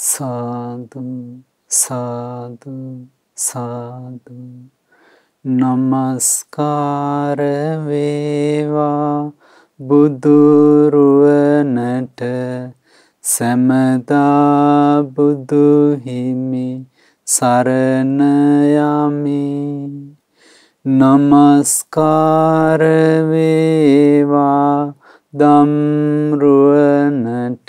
සාදු සාදු සාදු නමස්කාර වේවා බුදුරුවනට සැමදා බුදුහිමි සරණ යමි නමස්කාර වේවා දම්රුවනට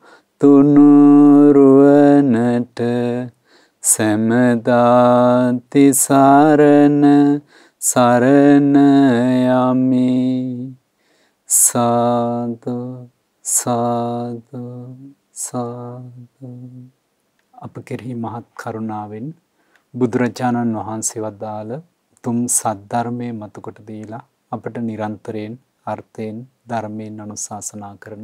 තුනුරුවනට සැමදාති සරණ සරණ යමි සාදු සාදු සාදු අප කෙරෙහි මහත් කරුණාවෙන් බුදුරජාණන් වහන්සේ වදාළ තුම් සද්ධර්මයේ මතුකොට දීලා අපට නිරන්තරයෙන් අර්ථයෙන් ධර්මයෙන් අනුශාසනා කරන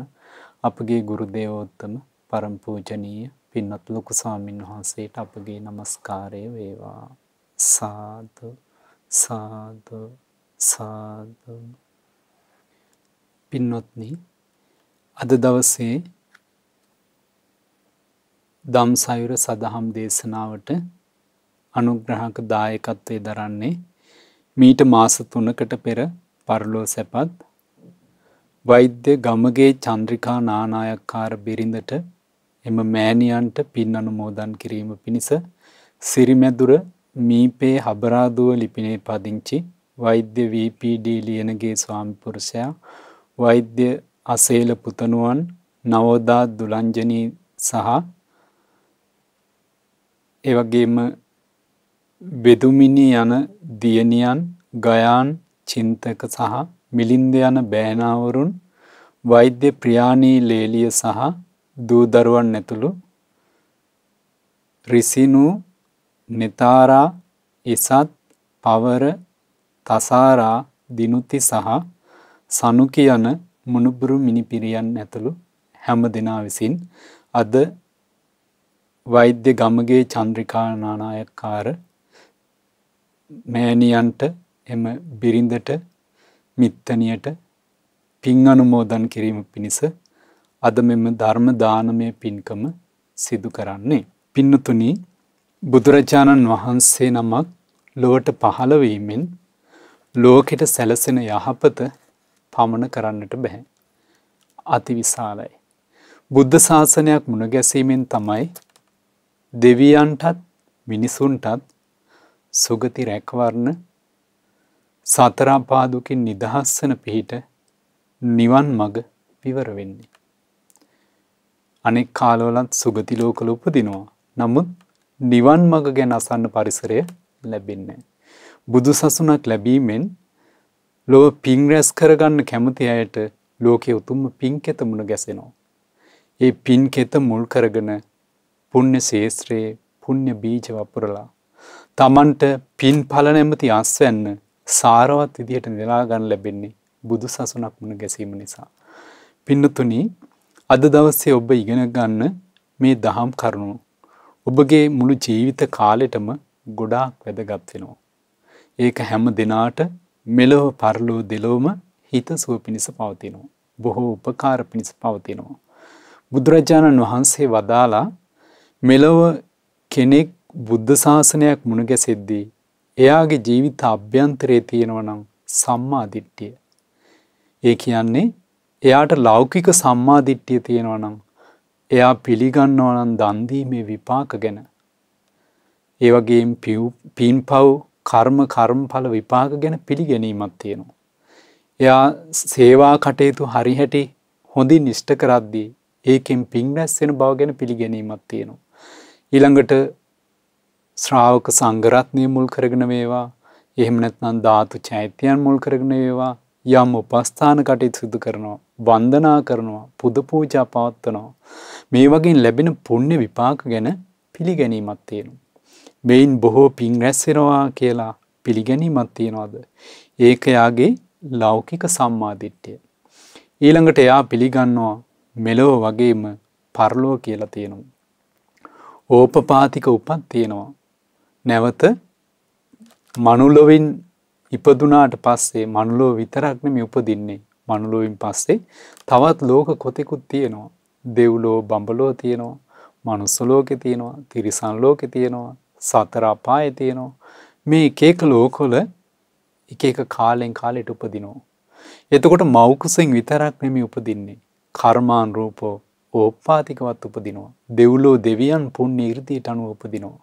අපගේ ගුරු දේවෝත්තම පරම්පූජනීය පින්වත් ලොකු ස්වාමින් වහන්සේට අපගේ নমස්කාරය වේවා සාදු සාදු සාදු පින්වත්නි අද දවසේ දම්සයුර සදහම් දේශනාවට අනුග්‍රහක දායකත්වයේ දරන්නේ මීට මාස 3කට පෙර පරලෝ සැපත් වෛද්‍ය ගමගේ චන්ද්‍රිකා නානායක්කාර බිරිඳට එම මෑණියන්ට පින් අනුමෝදන් කිරීම පිණිස සිරිමැදුර මීපේ හබරාදුව ලිපිනේ පදිංචි වෛද්‍ය VPD ලියනගේ ස්වාමිපුරුෂයා වෛද්‍ය අසේල පුතණුවන් නවෝදා දුලංජනී සහ ඒ වගේම බෙදුමිනි යන දියණියන් ගයාන් චින්තක සහ මිලින්ද යන බෑනාවරුන් වෛද්‍ය ප්‍රියානී ලේලිය සහ දූ දරුවන් ඇතුළු රිසිනු නෙතාරා ඉසත් පවර තසාරා දිනුති සහ සනුකි යන මුණුබුරු මිනිපිරියන් ඇතුළු හැම දෙනා විසින් අද වෛද්‍ය ගමගේ චන්ද්‍රිකා නානායක්කාර මෑණියන්ට එම බිරිඳට මිත්තනියට පින් අනුමෝදන් කිරීම පිණිස අද මෙම ධර්ම දානමය පින්කම සිදු කරන්නේ. පින්නතුනි බුදුරජාණන් වහන්සේ නමක් ලොවට පහළවීමෙන් ලෝකෙට සැලසෙන යහපත පමණ කරන්නට බැහැ. අතිවිශාලයි. බුද්ධ ශාසනයක් මුණගැසීමෙන් තමයි දෙවියන්ටත් මිනිසුන්ටත් සුගති රැක්වර්ණ සතරාපාදුකින් නිදහස්සන පිහිට නිවන් මග පිවර වෙන්නේ. අනෙක් කාලවලත් සුගති ලෝකල උපදිනවා. නමුත් නිවන් මඟ ගැන අසන්න පරිසරය ලැබෙන්නේ. බුදු සසුනක් ලැබීමෙන් ලොව පින් රැස් කරගන්න කැමති අයට ලෝකෙ උතුම්ම පින් කෙතමුණ ගැසෙනවා. ඒ පින් කෙත මුල් කරගෙන පුුණ්‍ය සේත්‍රයේ පුුණ්‍ය බීජ වපුරලා. තමන්ට පින් පල නැමති අස්වැන්න සාරවත් විදිහට නිලාගන්න ලැබෙන්නේ බුදු සසුනක් මුණ ගැසීම නිසා. පින්නතුනී අද දවස්සේ ඔබ ඉගෙන ගන්න මේ දහම් කරුණු. ඔබගේ මුළු ජීවිත කාලෙටම ගොඩාක් වැදගත්වෙනවා. ඒක හැම දෙනාට මෙලොව පරලෝ දෙලෝම හිත සුව පිණිස පවතිනවා. බොහෝ උපකාර පිණිස පවතිනවා. බුදුරජාණන් වහන්සේ වදාලා මෙලොව කෙනෙක් බුද්ධ ශාසනයක් මුණගැසෙද්දී. එයාගේ ජීවිත අභ්‍යන්තරයේ තියෙනවනම් සම්මාධිට්ටිය. ඒ කියන්නේ එයාට ලෞකික සම්මාධිට්්‍යිය තියෙනවා නම් එයා පිළිගන්නව නම් දන්දීමේ විපාක ගැන. ඒවගේ පින් පව් කර්ම කර්මඵල විපාක ගැන පිළිගැනීමත් තියෙනවා. එයා සේවා කටයුතු හරිහැටි හොඳින් නිෂ්ට කරද්දී ඒකෙන් පින් රැස්වෙන බව ගැන පිළිගැනීමත් තියෙනවා. ඊළඟට ශ්‍රාවක සංගරත්නය මුල් කරගෙන වේවා එහෙම නැත්නම් ධාතු චෛත්‍යයන් මුල් කරගෙන වේවා යම් උපස්ථාන කටයුතු සිදු කරනවා වන්දනා කරනවා පුද පූජා පවත්වනවා මේ වගේ ලැබෙන පුණ්‍ය විපාක ගැන පිළිගැනීමක් තියෙනවා මෙයින් බොහෝ පින් රැස්වෙනවා කියලා පිළිගැනීමක් තියනවාද ඒක යාගේ ලෞකික සම්මාදිට්ඨිය ඊළඟට එයා පිළිගන්නවා මෙලොව වගේම පරලෝ කියලා තියෙනවා ඕපපාතික උපත් තියෙනවා නැවත මනුලොවින් ඉපදුනාට පස්සේ මනුලෝ විතරක්න මේ උපදින්නේ මනුලෝවින් පස්සේ තවත් ලෝක කොතෙකුත් තියෙනවා දෙව්ලෝ බඹලෝ තියෙනවා මනුස්සලෝකෙ තියෙනවා තිරිසන් ලෝකෙ තියෙනවා සතරාපාය තියෙනවා මේ එකේක ලෝකොල එක එක කාලෙන් කාලෙට උපදිනෝ. එතකොට මෞකුසින් විතරක් නෙමි උපදින්නේ. කර්මාන් රූපෝ ඕප්පාතිකවත් උපදිනවා. දෙව්ලෝ දෙවියන් පුන්න ඉර්දියට අනුව උපදිනවා.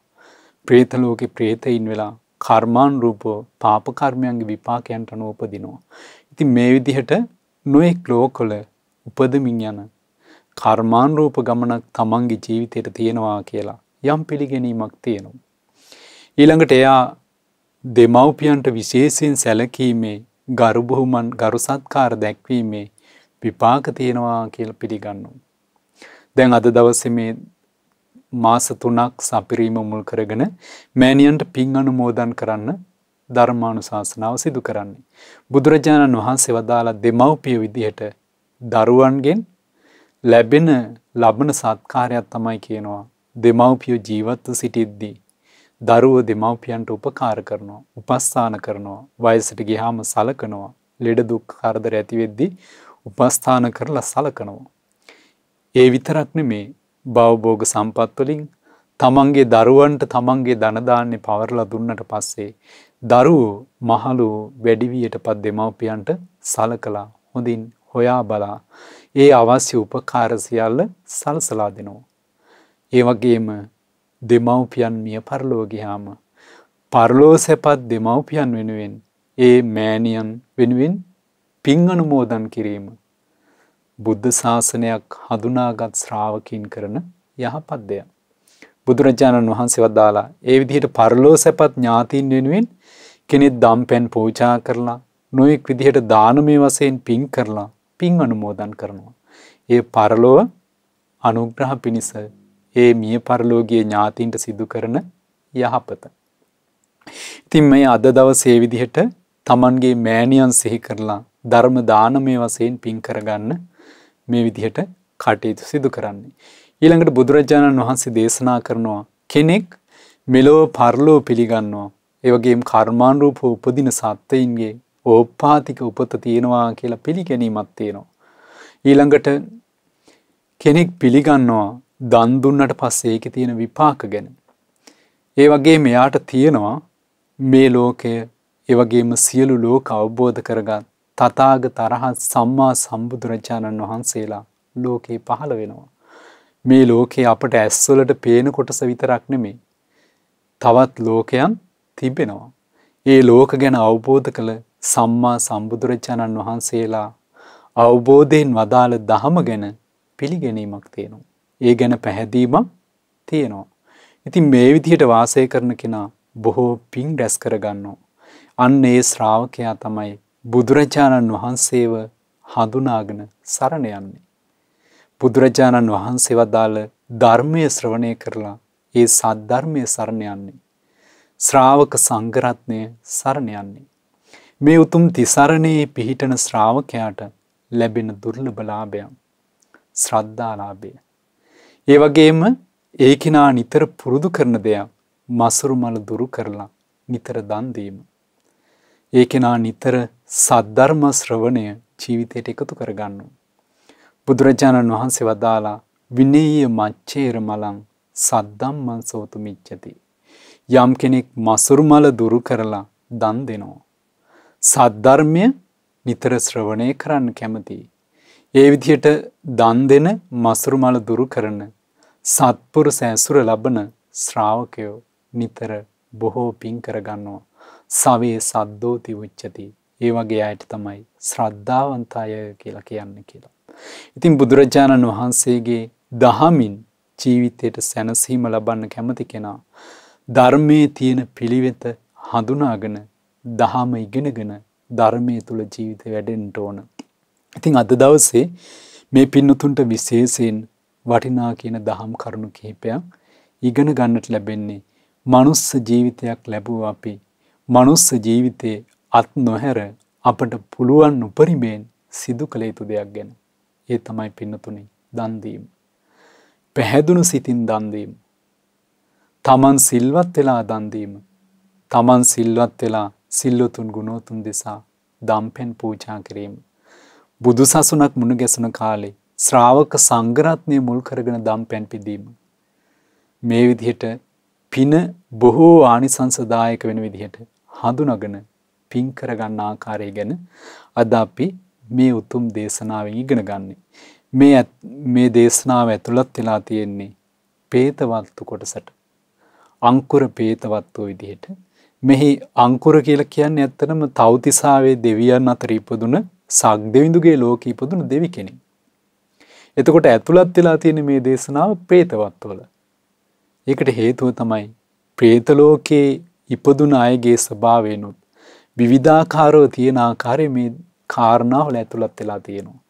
ප්‍රේතලෝකෙ ප්‍රේතයින් වෙලා කර්මාන් රූපෝ පාප කර්මයන්ගේ විපාකයන්ට අනුව උපදිනවා. ඉතින් මේ විදිහට නොඑක් ලෝකවල උපදමින් යන කර්මාන් රූප ගමනක් තමන්ගේ ජීවිතයට තියෙනවා කියලා යම් පිළිගැනීමක් තියෙනවා. ඊළඟට එයා දෙමව්පියන්ට විශේෂයෙන් සැලකීමේ ගරු බොහුමන් ගරු සත්කාර දැක්වීමේ විපාක තියෙනවා කියලා පිළිගන්නවා. දැන් අද දවසේ මේ මාස තුනක් සපිරීම මුල් කරගෙන මෑණියන්ට පින් අනුමෝදන් කරන්න ධර්මානු ශාසනාව සිදු කරන්නේ. බුදුරජාණන් වහන්සේ වදාලා දෙමව්පිය විදිහට දරුවන්ගෙන් ලැබෙන ලබන සත්කාරයක් තමයි කියනවා දෙමව්පිය ජීවත්ව සිටිද්දී. දරුව දෙමව්පියන්ට උපකාර කරනවා උපස්ථාන කරනවා වයසට ගිහාම සලකනවා ලෙඩ දුක් කරදර ඇතිවෙද්දී උපස්ථාන කරලා සලකනවා. ඒ විතරක් නෙමේ බවබෝග සම්පත්වලින් තමන්ගේ දරුවන්ට තමන්ගේ ධනදාන්නේ පවරලා දුන්නට පස්සේ දරුවෝ මහලු වැඩිවියට පත් දෙමවපියන්ට සලකලා හොඳින් හොයා බලා ඒ අවශ්‍ය උපකාරසිියල්ල සලසලා දෙනවා. ඒ වගේම දෙමව්පියන් මිය පරලෝගිහාම පරලෝ සැපත් දෙමව්පියන් වෙනුවෙන් ඒ මෑනියන් වෙනුවෙන් පිං අනුමෝදන් කිරීම බුද්ධ ශාසනයක් හඳුනාගත් ශ්‍රාවකීන් කරන යහපත් දෙයක්. බුදුරජාණන් වහන්සේ වදාලා ඒ විදිහට පරලෝ සැපත් ඥාතීන් වෙනුවෙන් කෙනෙක් දම් පැන් පෝචා කරලා නොයෙක් විදිහට දානමය වශයෙන් පින් කරලා පින් අනුමෝදන් කරනවා. ඒ පරලොව අනුග්‍රහ පිණිස ඒ මිය පරලෝකීය ඥාතීන්ට සිදු කරන යහපත. ඉතින් මේ අද දවසේ විදිහට Tamanගේ මෑණියන් සිහි කරලා ධර්ම දානමය වශයෙන් පින් කරගන්න මේ විදිහට කටයුතු සිදු කරන්නේ. ඊළඟට බුදුරජාණන් වහන්සේ දේශනා කරනවා කෙනෙක් මෙලොව පරලෝ පිළිගන්නවා. ඒවගේ කර්මාණරූප උපදින සත්වයින්ගේ ඕප්පාතික උපත තියෙනවා කියලා පිළිගැනීමත් තියෙනවා. ඊළඟට කෙනෙක් පිළිගන්නවා දන්දුන්නට පස්සේ ඒක තියෙන විපාක ගැන. ඒ වගේ මෙයාට තියෙනවා මේ ලෝකය ඒවගේම සියලු ලෝක අවබෝධ කරගත් තතාග තරහත් සම්මා සම්බුදුරජාණන් වහන්සේලා ලෝකයේ පහළ වෙනවා. මේ ලෝකයේ අපට ඇස්වලට පේන කොටස විතරක් නෙමේ. තවත් ලෝකයන් තිබෙනවා. ඒ ලෝක ගැන අවබෝධ කළ සම්මා සම්බුදුරජාණන් වහන්සේලා අවබෝධයෙන් වදාළ දහම ගැන පිළිගැනීමක් තියෙනවා. ඒ ගැන පැහැදීමක් තියෙනවා. ඉතින් මේ විදිහට වාසය කරන කෙනා බොහෝ පින් රැස් කරගන්නවා. අන්න ඒ ශ්‍රාවකයා තමයි බුදුරජාණන් වහන්සේව හඳුනාගෙන සරණ යන්නේ. බුදුරජාණන් වහන්සේ වදාළ ධර්මය ශ්‍රවණය කරලා ඒ සද්ධර්මය සරණ යන්නේ. ශ්‍රාවක සංඝරත්නය සරණ යන්නේ. මේ උතුම් තිසරණේ පිහිටන ශ්‍රාවකයාට ලැබෙන දුර්ලභ ලාභයන් ශ්‍රද්ධා ලාභය. ඒ වගේම ඒ කෙනා නිතර පුරුදු කරන දෙයක් මසුරු මල දුරු කරලා නිතර දන් දීම. ඒ කෙනා නිතර සද්ධර්ම ශ්‍රවණය ජීවිතයට එකතු කරගන්න. බුදුරජාණන් වහන්සේ වදාලා විනේය මච්චේර මලං සද්දම්මන් සෝතු මිච්චති. යම් කෙනෙක් මසුරුමල දුරු කරලා දන් දෙනවා. සද්ධර්මය නිතර ශ්‍රවණය කරන්න කැමති. ඒ විදිහට දන් දෙන මසුරුමල දුරු කරන සත්පුරු සෑසුර ලබන ශ්‍රාවකයෝ නිතර බොහෝ පින් කරගන්නවා. සවේ සද්දෝති උච්චති ඒ වගේ අයට තමයි ශ්‍රද්ධාවන්තය කියලා කියන්න කියලා. ඉතින් බුදුරජාණන් වහන්සේගේ දහමින් ජීවිතයට සැනසීම ලබන්න කැමති කෙනා. ධර්මයේ තියෙන පිළිවෙත හඳුනාගෙන දහම ඉගෙනගෙන ධර්මය තුළ ජීවිත වැඩෙන්ට ඕන. ඉතිං අද දවසේ මේ පින්නතුන්ට විශේෂයෙන් වටිනා කියන දහම් කරුණු කිහිපයක් ඉගෙන ගන්නට ලැබෙන්නේ මනුස්ස ජීවිතයක් ලැබූ අපි මනුස්ස ජීවිතයේ අත් නොහැර අපට පුළුවන් උපරිමයෙන් සිදු කළ යුතු දෙයක් ගැන ඒ තමයි පින්නතුනි දන්දීම්. පැහැදුණු සිතින් දන්දීම්. තමන් සිල්වත් වෙලා දන්දීම. තමන් සිල්වත් වෙලා සිල්ලොතුන් ගුණෝතුන් දෙසා දම්පෙන් පූජා කිරීම. බුදු සසුනක් මුණ ගැසුන කාලේ ශ්‍රාවක සංගරත්නය මුල් කරගෙන දම් පැන් පිදීම. මේ විදිහට පින බොහෝ ආනිසංසදායක වෙන විදිහට හඳුනගෙන පින් කරගන්න ආකාරය ගැන අද අපි මේ උතුම් දේශනාවෙන් ඉගෙන ගන්න. මේ මේ දේශනාව ඇතුළත් වෙලා තියෙන්නේ පේතවත්තු කොටසට. අංකුර පේතවත්වෝ විදිහට. මෙහි අංකුර කියලා කියන්නේ ඇත්තනම තවතිසාවේ දෙවියන් අතර ඉපදුන සක් දෙවිඳුගේ ලෝක ඉපදුන දෙවි කෙනෙක්. එතකොට ඇතුළත් වෙලා තියෙන මේ දේශනාව ප්‍රේතවත්වල. ඒකට හේතුව තමයි ප්‍රේතලෝකයේ ඉපදුන අයගේ ස්වභාවයනුත් විවිධාකාරව තියෙන ආකාරය මේ කාරණා හොල ඇතුළත් වෙලා තියෙනවා.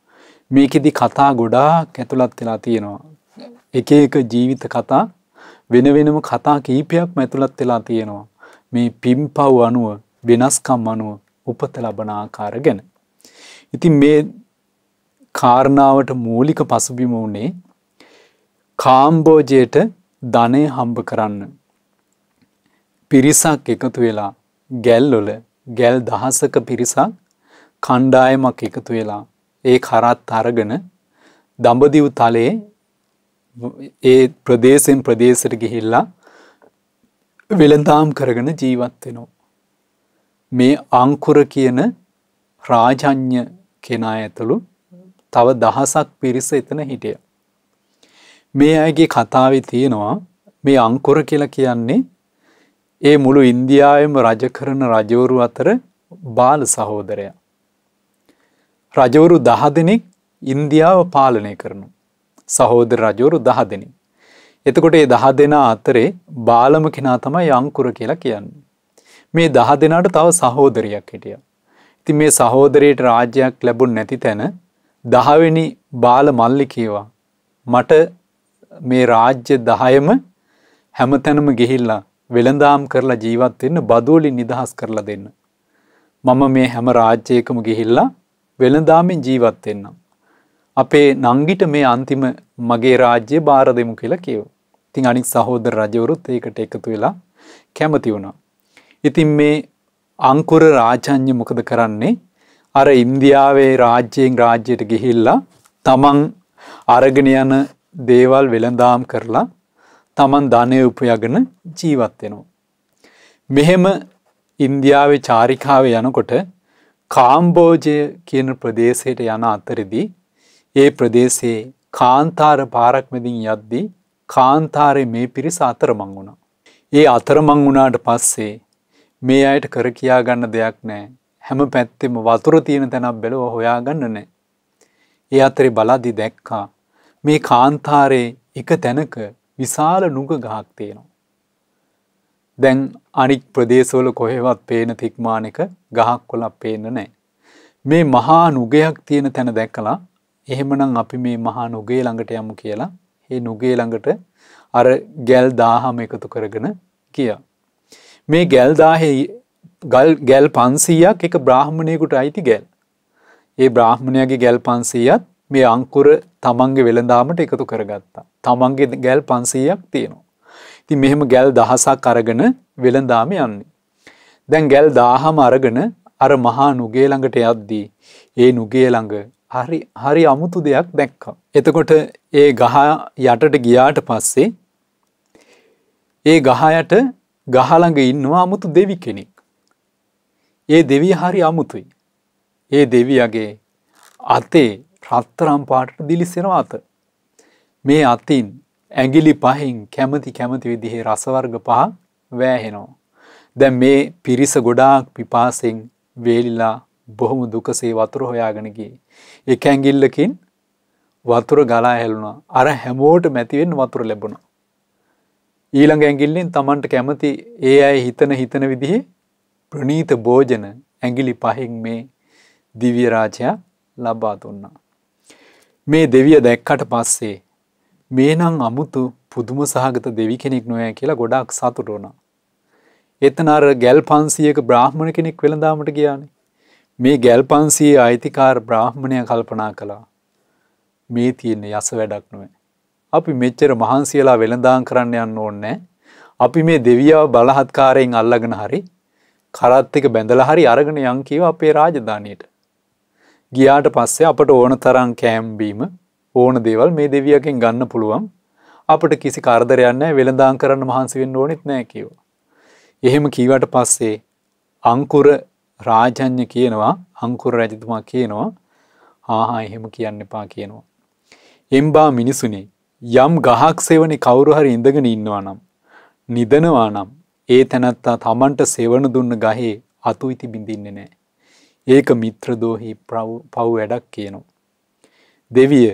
මේකෙදි කතා ගොඩාක් ඇතුළත් වෙලා තියෙනවා. එක එක ජීවිත කතා වෙන වෙනම කතා කීපයක් ඇතුළත් වෙලා තියෙනවා. මේ පිම් පව් අනුව වෙනස්කම් අනුව උපත ලබන ආකාර ගැන. ඉතින් මේ කාරණාවට මූලික පසුබිම වුණේ කාම්බෝජයට ධනය හම්බ කරන්න. පිරිසක් එකතු වෙලා ගැල්ලොල ගැල් දහසක පිරිසක් කණ්ඩායමක් එකතු වෙලා ඒ කරත් අරගෙන දඹදිව් තලයේ ඒ ප්‍රදේශෙන් ප්‍රදේශයට ගිහිල්ලා වෙළඳාම් කරගෙන ජීවත් වෙනවා. මේ අංකුර කියන රාජඥ කෙනා ඇතුළු තව දහසක් පිරිස එතන හිටිය. මේ අයගේ කතාවේ තියෙනවා මේ අංකුර කියලා කියන්නේ ඒ මුළු ඉන්දියායම රජ කරන රජවරු අතර බාල සහෝදරයා. රජවරු දහ දෙනෙක් ඉන්දියාව පාලනය කරනු. සහෝදර රජවරු දහ දෙනින්. එතකොට ඒ දහ දෙනා අතරේ බාලම කෙනා තමයි අංකුර කියලා කියන්න. මේ දහ දෙනාට තව සහෝදරයක් හිටිය. ඉති මේ සහෝදරයට රාජ්‍යයක් ලැබුන් නැති තැන දහවෙනි බාල මල්ලි කියවා. මට මේ රාජ්‍ය දහයම හැම තැනම ගිහිල්ලා වෙළඳාම් කරලා ජීවත් වෙන්න බදෝලින් නිදහස් කරලා දෙන්න. මම මේ හැම රාජ්‍යයකම ගිහිල්ලා වෙළඳාමෙන් ජීවත් වෙන්නම්. අපේ නංගිට මේ අන්තිම මගේ රාජ්‍යය බාර දෙමු කියලා කියව. ඉතින් අනික් සහෝදර රජවරුත් ඒකට එකතු වෙලා කැමති වුණා. ඉතින් මේ අංකුර රාජාඥ මොකද කරන්නේ අර ඉන්දියාවේ රාජ්‍යයෙන් රාජ්‍යයට ගිහිල්ලා තමන් අරගෙන යන දේවල් වෙළඳාම් කරලා තමන් ධනය උපයගෙන ජීවත් වෙනවා. මෙහෙම ඉන්දියාවේ චාරිකාව යනකොට කාම්බෝජය කියන ප්‍රදේශයට යන අතරදි ඒ ප්‍රදේශයේ කාන්තාර පාරක්මැදින් යද්දී කාන්තාරය මේ පිරිස අතරමං වුණා. ඒ අතරමං වුණාට පස්සේ මේ අයට කර කියා ගන්න දෙයක් නෑ හැම පැත්තෙම වතුර තියෙන තැනක් බැලව හොයා ගන්න නෑ. ඒ අතරේ බලදි දැක්කා මේ කාන්තාරයේ එක තැනක විශාල නුග ගහක් තියෙනවා. දැන් අනික් ප්‍රදේශවල කොහෙවත් පේන තික්මානක ගහක් කොලක් පේන්න නෑ. මේ මහා නුගයක් තියෙන තැන දැකලා එහෙමනම් අපි මේ මහා නුගේ ළඟට යමු කියලා ඒ නුගේ ළඟට අර ගැල් දාහම එකතු කරගෙන කිය. මේ ගැල් දාහෙයි ගල් ගැල් පන්සීයක් එක බ්‍රාහ්මණයකුට අයිති ගැල්. ඒ බ්‍රාහ්මණයගේ ගැල් පන්සීයත් මේ අංකුර තමන්ගේ වෙළඳාමට එකතු කරගත්තා. තමන්ගේ ගැල් පන්සීයක් තියෙනවා. ඉති මෙහෙම ගැල් දහසක් අරගෙන වෙළඳාම යන්නේ. දැන් ගැල් දාහම අරගෙන අර මහා නුගේ ළඟට යද්දී ඒ නුගේ ළඟ හරි හරි අමුතු දෙයක් දැක්කා. එතකොට ඒ ගහ යටට ගියාට පස්සේ ඒ ගහ යට ගහ ළඟ ඉන්නවා අමුතු දෙවි කෙනෙක්. ඒ දෙවිය හරි අමුතුයි. ඒ දෙවියගේ අතේ රත්තරම් පාටට දිලිස්සෙනවා අත. මේ අතින් ඇගිලි පහින් කැමති කැමති විදිහේ රසවර්ග පහ වෑහෙනවා. දැන් මේ පිරිස ගොඩාක් පිපාසෙන් වේලිලා බොහොම දුකසේ වතුර හොයාගෙනගේ. එක ඇගිල්ලකින් වතුර ගලා හැලුණා අර හැමෝට මැතිවෙන් වතුර ලැබුණ. ඊළඟ ඇගිල්ලින් තමන්ට කැමති ඒ අය හිතන හිතන විදිහේ ප්‍රනීත භෝජන ඇගිලි පහින් මේ දිව්‍යරාජයා ලබා දුන්නා. මේ දෙවිය දැක්කට පස්සේ මේ නම් අමුතු පුදුම සහගත දෙවි කෙනෙක් නොය කියලා ගොඩක් සතුට වුණා. එතන අර ගැල් පන්සියක බ්‍රාහ්මණ කෙනෙක් වෙළඳාමට ගියානේ. මේ ගැල් පන්සියේ අයිතිකාර බ්‍රාහ්මණය කල්පනා කළා. මේ තියෙන්නේ යස වැඩක් නොවේ. අපි මෙච්චර මහන්සියලා වෙළඳාම් කරන්න යන්න ඕනේ අපි මේ දෙවියව බලහත්කාරයෙන් අල්ලගෙන හරි කරත් එක බැඳලා හරි අරගෙන යන් කීව අපේ රාජධානියට. ගියාට පස්සේ අපට ඕන තරම් කෑම්බීම ඕන දේවල් මේ දෙවියගෙන් ගන්න පුළුවන් අපට කිසි කරදරයන්න වෙළදාං කරන්න මහන්සි වෙන්න ඕනෙත් නෑ කියව. එහෙම කීවට පස්සේ අංකුර රාජඥ කියනවා අංකුර රජතුමා කියනවා හාහා එහෙම කියන්න එපා කියනවා. එම්බා මිනිසුනේ යම් ගහක් සෙවනි කවුරුහරි ඉඳගෙන ඉන්නවා නම්. නිදනවා නම් ඒ තැනත්තා තමන්ට සෙවන දුන්න ගහේ අතුයිති බිඳින්නේ නෑ. ඒක මිත්‍රදෝහි පව් වැඩක් කියනවා. දෙවිය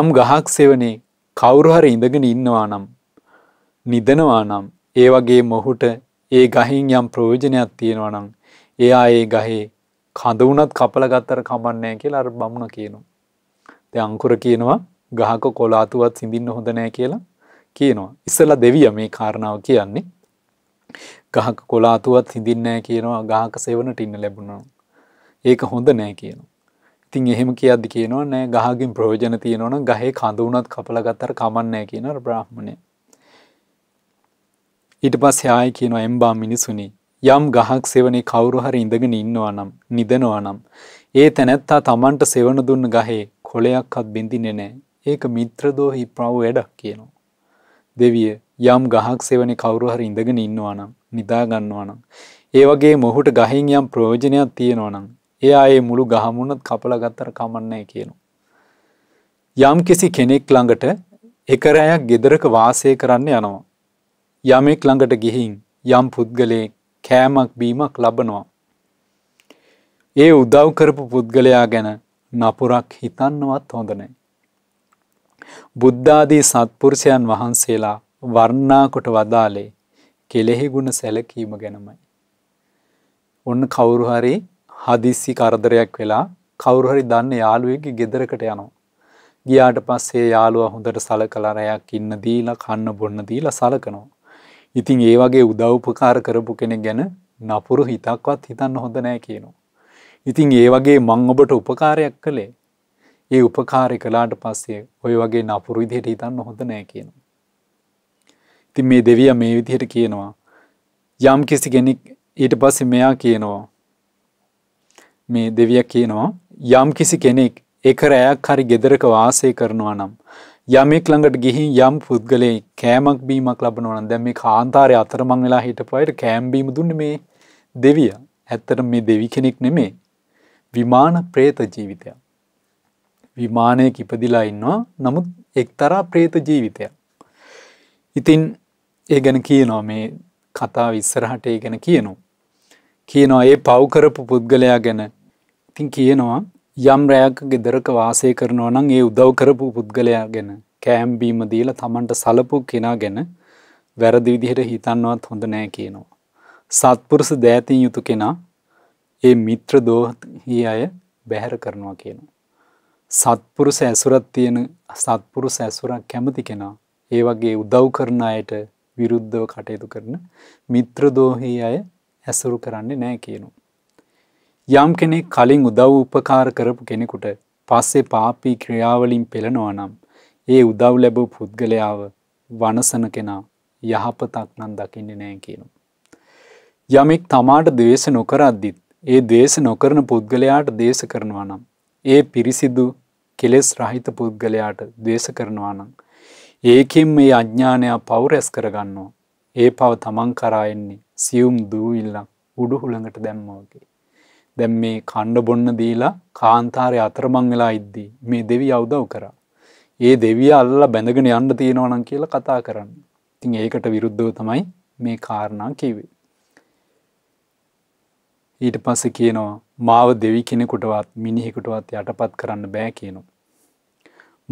යම් ගහක් සෙවනේ කවුරුහර ඉඳගෙන ඉන්නවා නම් නිදනවා නම් ඒ වගේ මොහුට ඒ ගහින් යම් ප්‍රයෝජනයක් තියෙනවා නම් එයා ඒ ගහේ කඳවුනත් කපල ගත්තර කමන්නෑ කියලා අර බමුණ කියනවා. ද අංකුර කියනවා ගහක කොලාතුවත් සිඳින්න හොඳ නෑ කියලා කියනවා. ඉස්සලා දෙවිය මේ කාරණාව කියන්නේ. ගහක කොලාතුවත් හිඳින්නෑ කියනවා ගහක සෙවනට ඉන්න ලැබුණනවා. ඒක හොඳ නෑ කියනවා. ඉතින් එහෙම කියද්දි කියනවා නෑ ගහගින් ප්‍රයෝජන තියෙනවන ගහේ කඳුනත් කපලගත්තර කමන්නෑ කියන බ්‍රහ්මණය. ඊට පස් යාය කියනවා එම්බා මිනිසුනි යම් ගහක් සෙවනේ කවුරු හරි ඉඳගෙන ඉන්නවා නම් නිදනවා නම් ඒ තැනැත්තා තමන්ට සෙවන දුන්න ගහේ කොලයක්වත් බිඳින්නේ නෑ ඒක මිත්‍රදෝහි ප්‍රව් වැඩක් කියනවා. දෙවිය යම් ගහක් සෙවනේ කවුරු හරි ඉඳගෙන ඉන්නවා නම් නිදාගන්නවා නම් ඒ වගේ මොහුට ගහින් යම් ප්‍රයෝජනයක් තියෙනවා නම් එයා ඒ මුළු ගහමුණත් කපල ගත්තර කමන්නෑ කියනු. යම් කිසි කෙනෙක් ළඟට එකරෑයක් ගෙදරක වාසය කරන්න යනවා. යමෙක් ළඟට ගිහින් යම් පුද්ගලයේ කෑමක් බීමක් ලබනවා. ඒ උදව් කරපු පුද්ගලයා ගැන නපුරක් හිතන්නවත් හොඳනෑ. බුද්ධාදී සත්පුරුෂයන් වහන්සේලා වර්ණාකොට වදාලේ කෙලෙහි ගුණ සැලකීම ගැනමයි. ඔන්න කවුරු හරි හදිස්සි කරදරයක් වෙලා කවුරුහරි දන්න යාළුවෙක්ගේ ගෙදරකට යනවා. ගියාට පස්සේ යාළුවා හොඳට සලකලරයක් ඉන්න දීලා කන්න බොන්න දීලා සලකනවා. ඉතින් ඒ වගේ උදව්පකාර කරපු කෙනෙක් ගැන නපුරු හිතක්වත් හිතන්න හොඳ නෑ කියනවා. ඉතින් ඒ වගේ මං ඔබට උපකාරයක් කළේ ඒ උපකාරය කලාට පස්සේ ඔය වගේ නපුරු විදිහට හිතන්න හොඳ නෑ කියනවා. ඉතින් මේ දෙවිය මේ විදිහට කියනවා යම් කිසි කෙනෙක් ඊට පස්සේ මෙයා කියනවා මේ දෙවිය කියනවා යම් කිසි කෙනෙක් එක රැයක් හරි ගෙදරක වාසය කරනවා නම් යමෙක් ළඟට ගිහින් යම් පුද්ගලයේ කෑමක් බීමක් ලබනවා නම් දැන් මේ කාන්තාරය අතරමං වෙලා හිටපුවාට කෑම් බීම දුන්නේ මේ දෙවිය. ඇත්තට මේ දෙවි කෙනෙක් නෙමේ. විමාන പ്രേත ජීවිතයක්. විමානයක ඉපදිලා ඉන්නවා. නමුත් එක්තරා പ്രേත ජීවිතයක්. ඉතින් ඒ ගැන කියනවා මේ කතාව ඉස්සරහට ඒ ගැන කියනවා. කියනවා ඒ පව්කරපු පුද්ගලයා ගැන ඉතින් කියනවා යම් රෑක ගෙදරක වාසය කරනවා නම් ඒ උදව් කරපු පුද්ගලයා ගැන කෑම්බීම දීලා තමන්ට සලපු කෙනා ගැන වැරදි විදිහට හිතන්නවත් හොඳ නෑ කියනවා. සත්පුරුස දෑතින් යුතු කෙනා ඒ මිත්‍ර දෝහි අය බැහැර කරනවා කියනවා. සත්පුරුස ඇසුරත් තියෙන සත්පුරුස ඇසුරක් කැමති කෙනා ඒ වගේ උදව් කරන අයට විරුද්ධව කටයුතු කරන මිත්‍රදෝහි අය ඇසුරු කරන්නේ නෑ කියනු. යම් කෙනෙක් කලින් උදව් උපකාර කරපු කෙනෙකුට පස්සේ පාපී ක්‍රියාවලින් පෙළනවා නම් ඒ උදව් ලැබූ පුද්ගලයාව වනසන කෙනා යහපතක් නම් දකින්නේ නෑ කියනු. යමෙක් තමාට දේශ නොකරද්දිත් ඒ දේශ නොකරන පුද්ගලයාට දේශ කරනවා නම් ඒ පිරිසිදු කෙලෙස් රහිත පුද්ගලයාට දේශ කරනවා නම් ඒකෙන් මේ අඥ්ඥානයා පවරැස් කරගන්නවා ඒ පව තමන් කරායන්නේ සියුම් දූවිල්ලක් උඩුහුළඟට දැම්මෝගේ. දැම් මේ කණ්ඩ බොන්න දීලා කාන්තාරය අතරමං වෙලා ඉද්දී මේ දෙවි අවදව් කරා. ඒ දෙවිය අල්ල බැඳගෙන යන්න තියෙනවනම් කියලා කතා කරන්න. ඉතින් ඒකට විරුද්ධව තමයි මේ කාරණා කිවේ. ඊට පස්ස කියනවා මාව දෙවි කෙනෙකුටවත් මිනිහෙකුටවත් යටපත් කරන්න බෑ කියනවා.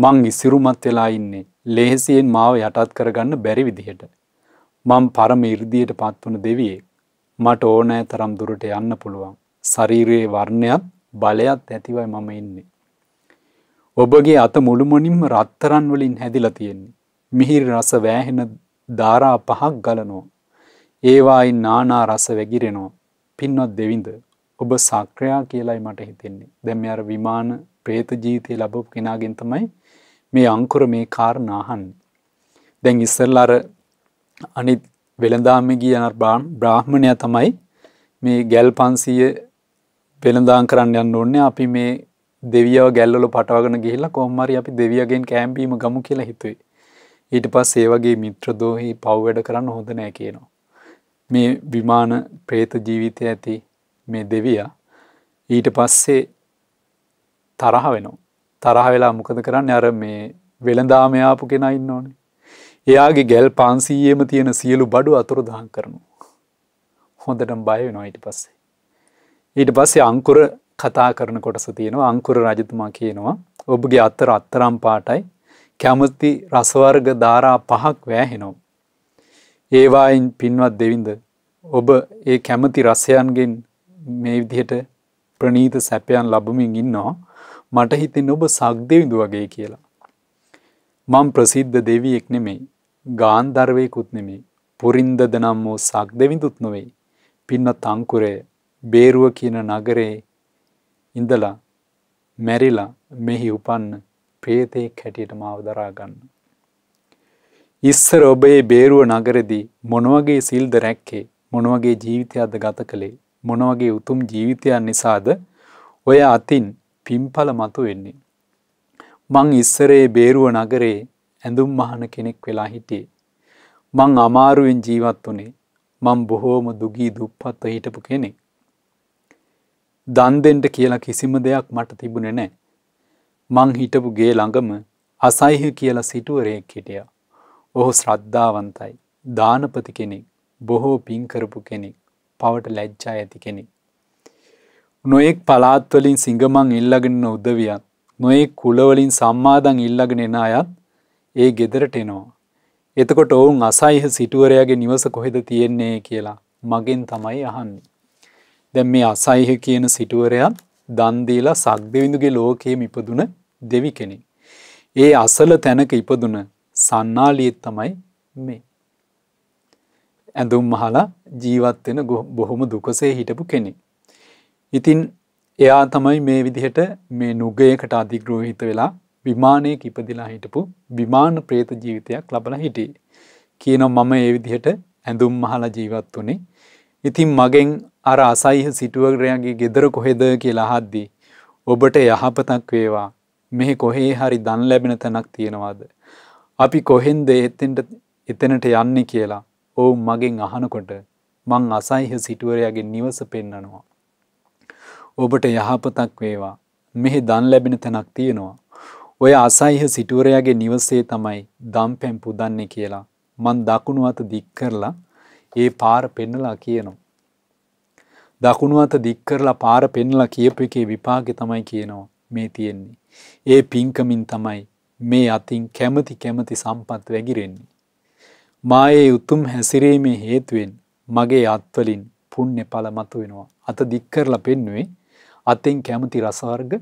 මං ඉසිරුමත් වෙලා ඉන්නේ ලේසියෙන් මාව යටත් කරගන්න බැරි විදිහට මං පරම ඉර්දියට පත්වන දෙවියේ මට ඕනෑ තරම් දුරට යන්න පුළුවන්. ශරීරයේ වර්ණයත් බලයත් ඇතිවයි මම ඉන්නේ. ඔබගේ අත මුළුමනින්ම රත්තරන් වලින් හැදිලා තියෙන්නේ. මිහිරි රස වෑහෙන ධාරා පහක් ගලනවා. ඒවායින් නානා රස වැගිරෙනවා. පින්වත් දෙවිඳ ඔබ සක්‍රයා කියලයි මට හිතෙන්නේ. දැන් මේ අර විමාන പ്രേත ජීවිතය ලැබපු කෙනාගෙන් තමයි මේ අංකුර මේ කාරණා අහන්නේ. දැන් ඉස්සෙල්ලා අර අනිත් වෙළඳාමගිය යන බ්‍රාහ්මණය තමයි මේ ගැල් පන්සීය පෙළඳාම් කරන්න යන්න ඕන්නේ අපි මේ දෙවියව ගැල්වල පටවගෙන ගිහිල්ලා කොහොමරි අපි දෙවියගෙන් කෑම්බීම ගමු කියලා හිතුවේ. ඊට පස් ඒවගේ මිත්‍ර දෝහි පව් වැඩ කරන්න හොඳ නෑ කියනවා. මේ විමාන ප්‍රේත ජීවිතය ඇති මේ දෙවියා ඊට පස්සේ තරහ වෙනවා. තරහ වෙලා මොකද කරන්න අර මේ වෙළඳාමයාපු කෙන ඉන්න ඕනේ එයාගේ ගැල් පාන්සීයේම තියෙන සියලු බඩු අතුරුදහන් කරනු. හොඳටම් බය වෙනවා ඊට පස්සේ. ඊට පස්සේ අංකුර කතා කරන කොටස තියෙනවා අංකුර රජතුමා කියනවා ඔබගේ අත්තර අත්තරම් පාටයි කැමති රසවර්ග ධාරා පහක් වෑහෙනෝ. ඒවායින් පින්වත් දෙවිඳ ඔබ ඒ කැමති රසයන්ගෙන් මේ විදිහට ප්‍රනීත සැපයන් ලබමින් ඉන්නවා මට හිතෙන් ඔබ සක් දෙවිඳු වගේ කියලා. මං ප්‍රසිද්ධ දෙවියෙක් නෙමෙයි ගාන්ධර්වයකුත් නෙමේ පුරින්දද නම් වූ සක් දෙවිඳුත් නොවෙයි පින්න තංකුරය බේරුව කියන නගරේ ඉඳලා මැරිලා මෙහි උපන්න ප්‍රේතයෙක් හැටියට මාව දරාගන්න. ඉස්සර ඔබේ බේරුව නගරදී මොනවගේ සිල්ද රැක්කේ මොනවගේ ජීවිතයක්ද ගත කළේ මොනවගේ උතුම් ජීවිතයන් නිසාද ඔය අතින් පිම්ඵල මතු වෙන්නේ. මං ඉස්සරේ බේරුව නගරේ ඇඳුම් මහන කෙනෙක් වෙලා හිටියේ. මං අමාරුවෙන් ජීවත් වනේ මං බොහෝම දුගී දුප්පත්ව හිටපු කෙනෙක්. දන්දෙන්ට කියලා කිසිම දෙයක් මට තිබුණෙ නෑ. මං හිටපු ගේ ළඟම අසයිහ කියලා සිටුවරයෙක් හිටිය. ඔහු ශ්‍රද්ධාවන්තයි. දානපති කෙනෙක් බොහෝ පින්කරපු කෙනෙක් පවට ලැජ්ජා ඇති කෙනෙක්. නොයෙක් පලාත්වලින් සිංගමං ඉල්ලගෙන උදවියත් නොයෙක් කුලවලින් සම්මාදන් ඉල්ලගෙන එන අයත් ඒ ගෙදරට එනවා. එතකොට ඔවුන් අසයිහ සිටුවරයාගේ නිවස කොහෙද තියෙන්නේ කියලා මගෙන් තමයි අහන්නේ. දැන් මේ අසයිහ කියන සිටුවරයා දන්දීලා සක්දවිඳුගේ ලෝකයේ ඉපදුන දෙවි කෙනෙක්. ඒ අසල තැනක ඉපදුන සන්නාලියත් තමයි මේ. ඇඳුම් මහලා ජීවත්වෙන බොහොම දුකසේ හිටපු කෙනෙක්. ඉතින් එයා තමයි මේ විදිහට මේ නුගයකට අධිග්‍රෝහිත වෙලා විමානයක ඉපදිලා හිටපු විමාන ප්‍රේත ජීවිතයක් ලබල හිටේ. කියන මම ඒ විදිහට ඇඳුම් මහල ජීවත් වනේ. ඉතින් මගෙන් අර අසයිහ සිටුවගරයාගේ ගෙදර කොහෙද කියලා හද්දී. ඔබට යහපතක් වේවා මෙහි කොහේ හරි දන් ලැබෙන තැනක් තියෙනවාද. අපි කොහෙන්ද එත්තෙන්ට එතනට යන්නේ කියලා ඔවුන් මගෙන් අහනකොට මං අසයිහ සිටුවරයාගේ නිවස පෙන්නනවා. ඔබට යහපතක් වේවා මෙහි දන් ලැබෙන තැනක් තියෙනවා. ඔය අසයිහ සිටුවරයාගේ නිවසේ තමයි දම්පැම් පුදන්නේ කියලා මන් දකුණු අත දික් කරලා ඒ පාර පෙන්නලා කියනවා. දකුණු අත දික් කරලා පාර පෙන්නලා කියපු එකේ විපාකේ තමයි කියනවා මේ තියෙන්නේ. ඒ පින්කමින් තමයි මේ අතින් කැමති කැමති සම්පත් වැගිරෙන්නේ. මා ඒ උතුම් හැසිරීමේ හේතුවෙන් මගේ අත්වලින් පුණ්‍ය ඵල මතුවෙනවා. අත දික් කරලා පෙන්නුවේ අතෙන් කැමති රස වර්ග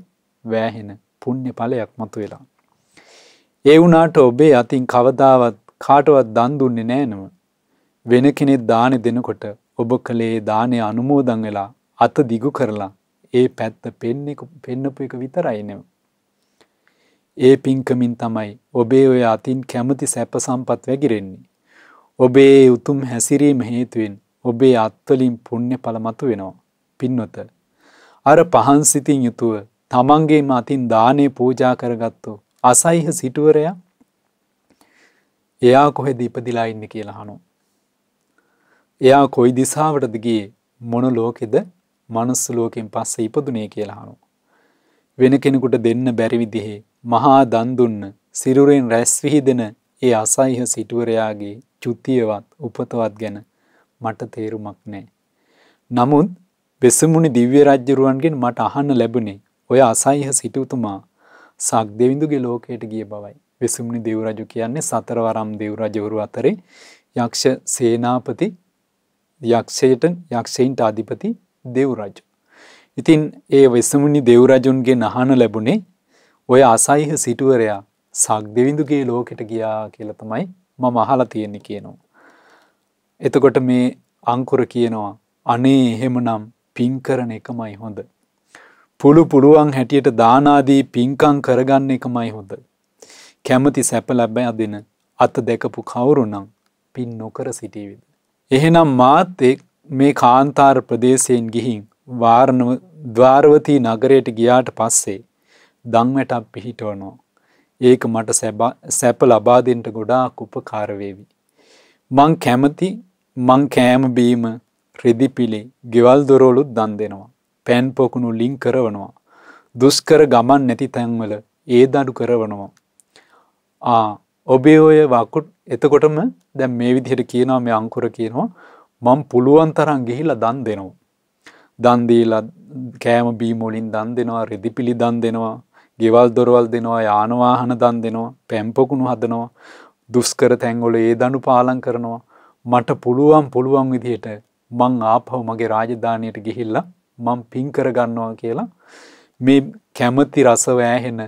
වෑහෙන පුුණ්‍ය පලයක් මතු වෙලා. ඒ වුනාට ඔබේ අතින් කවදාවත් කාටවත් දන් දුන්නේ නෑනම. වෙන කෙනෙත් දානෙ දෙනකොට ඔබ කළේ දානය අනුමෝදන් වෙලා අත දිගු කරලා ඒ පැත්ත පෙන්නපු එක විතරයිනව. ඒ පින්කමින් තමයි ඔබේ ඔය අතින් කැමති සැප සම්පත් වැගිරෙන්නේ. ඔබේ උතුම් හැසිරීම හේතුවෙන් ඔබේ අත්වලින් පුුණ්‍ය පළමතු වෙනවා. පින්නොත. අර පහන්සිතින් යුතුව තමන්ගේම අතින් දානේ පූජා කරගත්තෝ අසයිහ සිටුවරයා එයා කොහෙද ඉපදිලා ඉන්න කියලා හනු. එයා කොයි දිසාවටද ගියේ මොන ලෝකෙද මනුස්ස ලෝකෙන් පස්සේ ඉපදුනේ කියලා හනු. වෙන කෙනෙකුට දෙන්න බැරි විදිහේ මහා දන් දුන්න සිරුරෙන් රැස් විහිදෙන ඒ අසයිහ සිටුවරයාගේ චුතියවත් උපතවත් ගැන මට තේරුමක් නැහැ. නමුත් වෙසමුණි දිව්‍ය රජ්ජරුවන්ගෙන් මට අහන්න ලැබුණේ ඔය අසයිහ සිටුතුමා සක් දෙවිඳුගේ ලෝකයට ගිය බවයි. වෙසුම්නි දෙව්රජු කියන්නේ සතරවරම් දෙව්රජවරු අතරේ යක්ෂ සේනාපති යක්ෂයට යක්ෂයින්ට අධිපති දෙව්රජු. ඉතින් ඒ වෙසමුණි දෙව්රජුන්ගේ නහන ලැබුණේ ඔය අසයිහ සිටුවරයා සක් දෙවිඳුගේ ලෝකෙට ගියා කියලා තමයි මම අහලා තියෙන්නේ කියනවා. එතකොට මේ අංකුර කියනවා අනේ එහෙමනම් පින් කරන එකමයි හොඳ. පුළු පුළුවන් හැටියට දානාදී පින්කං කරගන්න එකමයි හොඳ. කැමති සැප ලැබෑ දෙන අත දැකපු කවුරුනම් පින් නොකර සිටීවිද. එහෙනම් මාත් මේ කාන්තාර ප්‍රදේශයෙන් ගිහින් වාරණව ධාරවතී නගරයට ගියාට පස්සේ දංවැටක් පිහිටවනවා. ඒක මට සැප ලබාදෙන්ට ගොඩාක් උපකාරවේවි. මං කැමති මං කෑම බීම රෙදිපිලි ගෙවල් දොරෝලුත් දන් දෙනවා. පැන් පොකුණු ලිං කරවනවා. දුස්කර ගමන් නැති තැන්වල ඒ දඩු කරවනවා. ආ ඔබේ ඔය වකුට් එතකොටම දැන් මේ විදිහට කියනවා මේ අංකුර කියනවා මං පුළුවන් තරම් ගිහිලා දන් දෙනවා. දන් දීලා කෑම බීම වලින් දන් දෙනවා, රෙදිපිලි දන් දෙනවා, ගෙවල් දොරවල් දෙනවා, යාන වාහන දන් දෙනවා, පැම් පොකුණු හදනවා, දුස්කර තැන්වල ඒ දනු පාලම් කරනවා. මට පුළුවන් පුළුවන් විදිහට මං ආපහු මගේ රාජධානියට ගිහිල්ලා මං පින් කරගන්නවා කියලා මේ කැමති රසවෑහෙන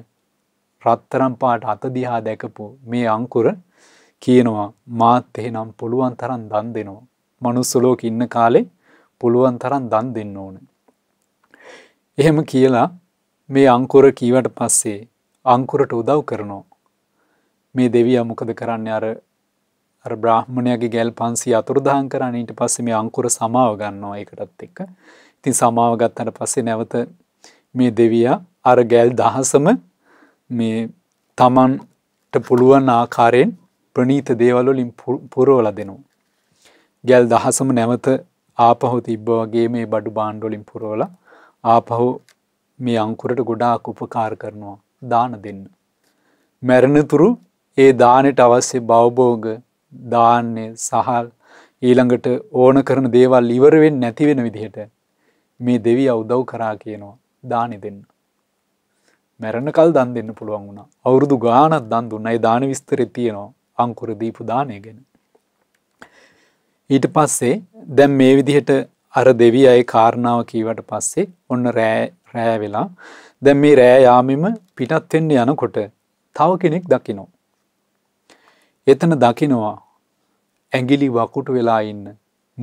රත්තරම් පාට අතදිහා දැකපු මේ අංකුර කියනවා මාත් එහෙනම් පුළුවන් තරම් දන් දෙනවා. මනුස්සලෝක ඉන්න කාලේ පුළුවන් තරම් දන් දෙන්න ඕන. එහෙම කියලා මේ අංකුර කීවට පස්සේ අංකුරට උදව් කරනවා. මේ දෙවිය මොකද කරන්න අර අර බ්‍රාහ්මණයගේ ගැල් පන්සි අතුරදාහන් කරන්න ඊට පස්සේ මේ අංකුර සමාව ගන්නවා ඒකටත් එක්ක. තින් සමාව ගත්තට පස්සේ නැවත මේ දෙවයා අර ගැල් දහසම මේ තමන්ට පුළුවන් ආකාරයෙන් ප්‍රනීත දේවල්ලින් පුරෝල දෙනවා. ගැල් දහසම නැවත ආපහු තිබ්බ වගේ මේ බඩු බාණ්ඩොලින් පුරෝල ආපහු මේ අංකුරට ගොඩාක් උපකාර කරනවා දාන දෙන්න. මැරණතුරු ඒ දානට අවස්්‍ය බවබෝග දාන්නේ සහල් ඊළඟට ඕන කරන දේවල් ඉවරවෙන් නැතිවෙන විදිහට මේ දෙවිය උදව් කරා කියනවා දානෙ දෙන්න. මැරණකල් දන් දෙන්න පුළුවන් වුණා අවුරුදු ගානත් දන් දුන්න අයි දාන විස්තරය තියෙනවා අංකුර දීපු දානය ගැන. ඊට පස්සේ දැම් මේ විදිහට අර දෙවී අය කාරණාව කීවට පස්සේ ඔන්න රෑ වෙලා දැම් මේ රෑයාමම පිටත්වෙන්න යනකොට තව කෙනෙක් දකිනෝ. එතන දකිනවා ඇගිලි වකුට වෙලා ඉන්න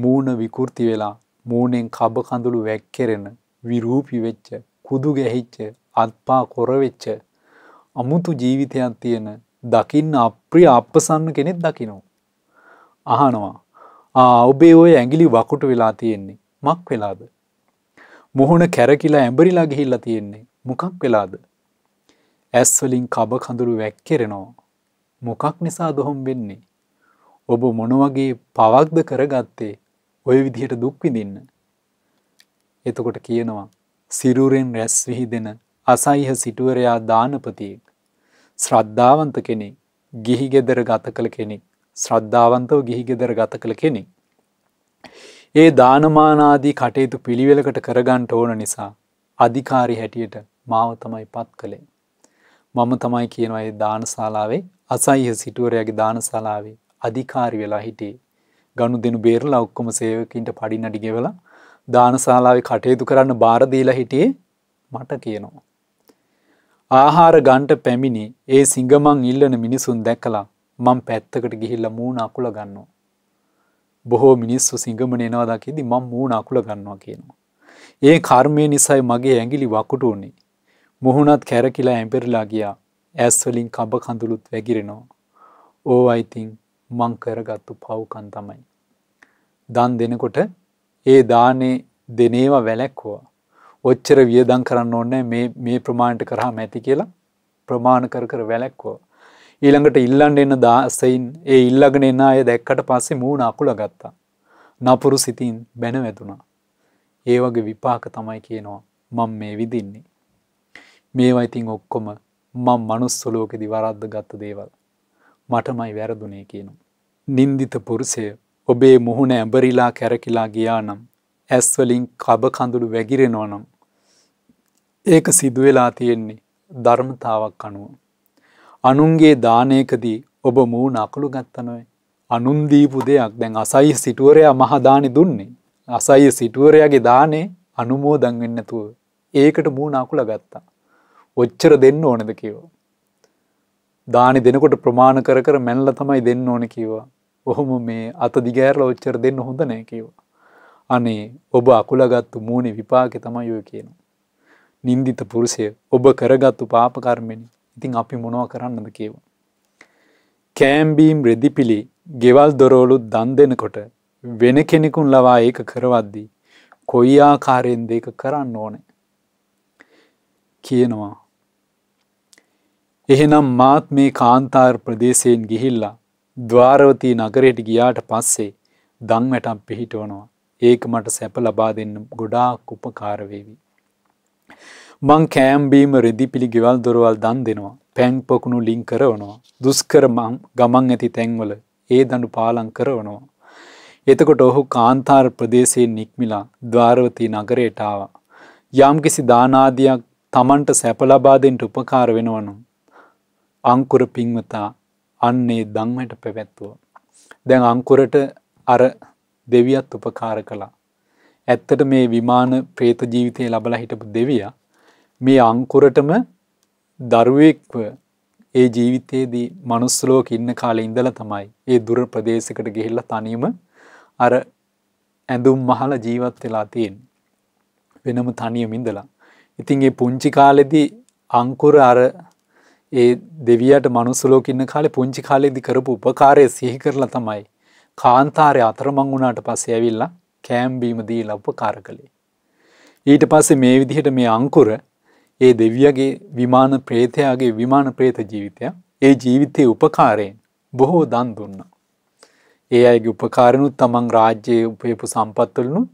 මූුණ විකෘති වෙලා මූණෙන් කබ කඳුළු වැක්කෙරෙන විරූපි වෙච්ච කුදු ගැහිච්ච අත්පා කොරවෙච්ච අමුතු ජීවිතයක් තියෙන දකින්න අප්‍රිය අපසන්න කෙනෙක් දකිනෝ. අහනවා ඔබේ ඔය ඇගිලි වකුට වෙලා තියෙන්නේ මක් වෙලාද. මොහොන කැරකිලා ඇඹරිලා ගිහිල්ලා තියෙන්නේ මොකක් වෙලාද. ඇස්වලින් කබ කඳුරු වැක්කෙරෙනවා. මොකක් නිසා දොහොම් වෙන්නේ. ඔබ මොනවගේ පවක්ද කරගත්තේ ඔය විදිහට දුක් විඳින්න. එතකොට කියනවා සිරුරෙන් රැස් විහිදෙන අසයිහ සිටුවරයා දානපතියෙක් ශ්‍රද්ධාවන්ත කෙනෙක් ගිහි ගෙදර ගත කළ කෙනෙක් ශ්‍රද්ධාවන්තව ගිහි ගෙදර ගත කළ කෙනෙක්. ඒ දානමානාදී කටයුතු පිළිවෙලකට කරගන්ට ඕන නිසා අධිකාරි හැටියට මාව තමයි පත් කළේ. මම තමයි කියනවා ඒ දානශාලාවේ අසයිහ සිටුවරයාගේ දානශාලාවේ අධිකාරි වෙලා හිටියේ ගණු දෙනු බේරලා ඔක්කොම සේවකින්ට පඩින් අඩි ගෙවලා දානශාලාවේ කටයුතු කරන්න බාරදීලා හිටියේ මට කියනවා. ආහාර ගන්ට පැමිණි ඒ සිංගමං ඉල්ලන මිනිසුන් දැකලා මං පැත්තකට ගිහිල්ල මූුණ අකුල ගන්නවා. බොහෝ මිනිස්සු සිංගමන එනවා දකිදි මං මූුණ අකුල ගන්නවා කියනවා. ඒ කර්මය නිසයි මගේ ඇගිලි වකුට උන්නේ. මුහුණත් කැරකිලා ඇම්පෙරලා ගියා ඇස්වලින් කඹ කඳුළුත් වැගිරෙනවා. ඕ අයිතිං මංකරගත්තු පව්කන් තමයි. දන් දෙනකොට ඒ දානේ දෙනේවා වැලැක්වා. ඔච්චර වියදං කරන්න ඕන්න මේ ප්‍රමාණ්ට කරහා මැති කියලා ප්‍රමාණ කර කර වැලැක්වෝ. ඊළඟට ඉල්ලන්ඩ එන්න දාසයින් ඒ ඉල්ලගෙන එන්න අය දැක්කට පස්සේ මූුණ අකුල ගත්තා. නපුරු සිතින් බැන වැතුනා. ඒ වගේ විපාක තමයි කියනවා මං මේ විදින්නේ. මේවා ඉතිං ඔක්කොම මං මනුස්සලෝකෙදි වරද්ද ගත්ත දේවල්. මටමයි වැරදුනේ කියනවා. නින්දිත පුරුෂය ඔබේ මුහුණ ඇඹරිලා කැරකිලා ගියා නම් ඇස්වලින් කබ කඳුළු වැගිරෙනවා නම් ඒක සිදුවෙලා තියෙන්නේ ධර්මතාවක් අනුව. අනුන්ගේ දානයකදී ඔබ මූුණ අකළු ගත්තනොයි. අනුන්දීපු දෙයක් දැන් අසයි සිටුවරයා මහදානි දුන්නේ. අසයි සිටුවරයාගේ දානේ අනුමෝදන් වෙන්නතුව. ඒකට මූුණ අකුල ගත්තා. ඔච්චර දෙන්න ඕනද කියෝ. දානි දෙනකොට ප්‍රමාණ කර කර මැල්ල තමයි දෙන්න ඕන කිවා. ඔහොම මේ අතදිගෑරල ඔච්චර දෙන්න හොඳ නෑ කියවා. අනේ ඔබ අකුලගත්තු මූුණේ විපාකෙ තමයි යොය කියනවා. නින්දිත පුරුසය ඔබ කරගත්තු පාපකර්මෙන් ඉතින් අපි මොනව කරන්නද කියවා. කෑම්බීම් රෙදිපිලි ගෙවල් දොරෝලුත් දන් දෙනකොට වෙන කෙනෙකුන් ලවා ඒක කරවද්දී කොයි ආකාරයෙන් දෙක කරන්න ඕනේ. කියනවා. එහෙනම් මාත් මේ කාන්තාර් ප්‍රදේශයෙන් ගිහිල්ලා ද්වාරවතී නගරයට ගියාට පස්සේ දංවැටක් පිහිටවනවා. ඒක මට සැප ලබා දෙන්න ගොඩාක් උපකාර වේවි. මං කෑම්බීම රෙදිපිලි ගෙවල් දොරවල් දන් දෙනවා පැන් පොකුණු ලිං කරවනවා දුස්කර මං ගමන් ඇති තැන්වල ඒ දඩු පාලං කරවනවා. එතකොට ඔහු කාන්තාර ප්‍රදේශයෙන් නික්මිලා ද්වාරවතී නගරයට ආවා. යම්කිසි දානාදයක් තමන්ට සැපලබාදෙන්ට උපකාර වෙනවනු. අංකුර පින්වතා අන්නේ දංමට පැවැත්තුව. දැන් අංකුරට අර දෙවියත් උපකාර කළා. ඇත්තට මේ විමාන ප්‍රේත ජීවිතය ලබල හිටපු දෙවිය මේ අංකුරටම දරුවෙක්ව ඒ ජීවිතයේදී මනුස්සලෝක ඉන්න කාලේ ඉඳල තමයි ඒ දුර ප්‍රදේශකට ගෙහිල්ල තනීම අර ඇඳුම් මහල ජීවත් වෙලා තියෙන් වෙනම තනියමින්දලා. ඉතින්ගේ පුංචි කාලෙදී අංකුර අර ඒ දෙවියට මනුස්සලෝක ඉන්න කාලේ පුංචි කාලෙදි කරපු උපකාරය සිහි කරලා තමයි කාන්තාරය අතරමං වුණාට පස්සේ ඇවිල්ලා කෑම්බීම දීලා උපකාර කළේ. ඊට පස්සේ මේ විදිහට මේ අංකුර ඒ දෙවියගේ විමාන ප්‍රේතයාගේ විමාන ප්‍රේත ජීවිතය ඒ ජීවිතයේ උපකාරයෙන් බොහෝ දන් දුන්නා. ඒ අයගේ උපකාරණුත් තමන් රාජ්‍යයේ උපයපු සම්පත්වලනුත්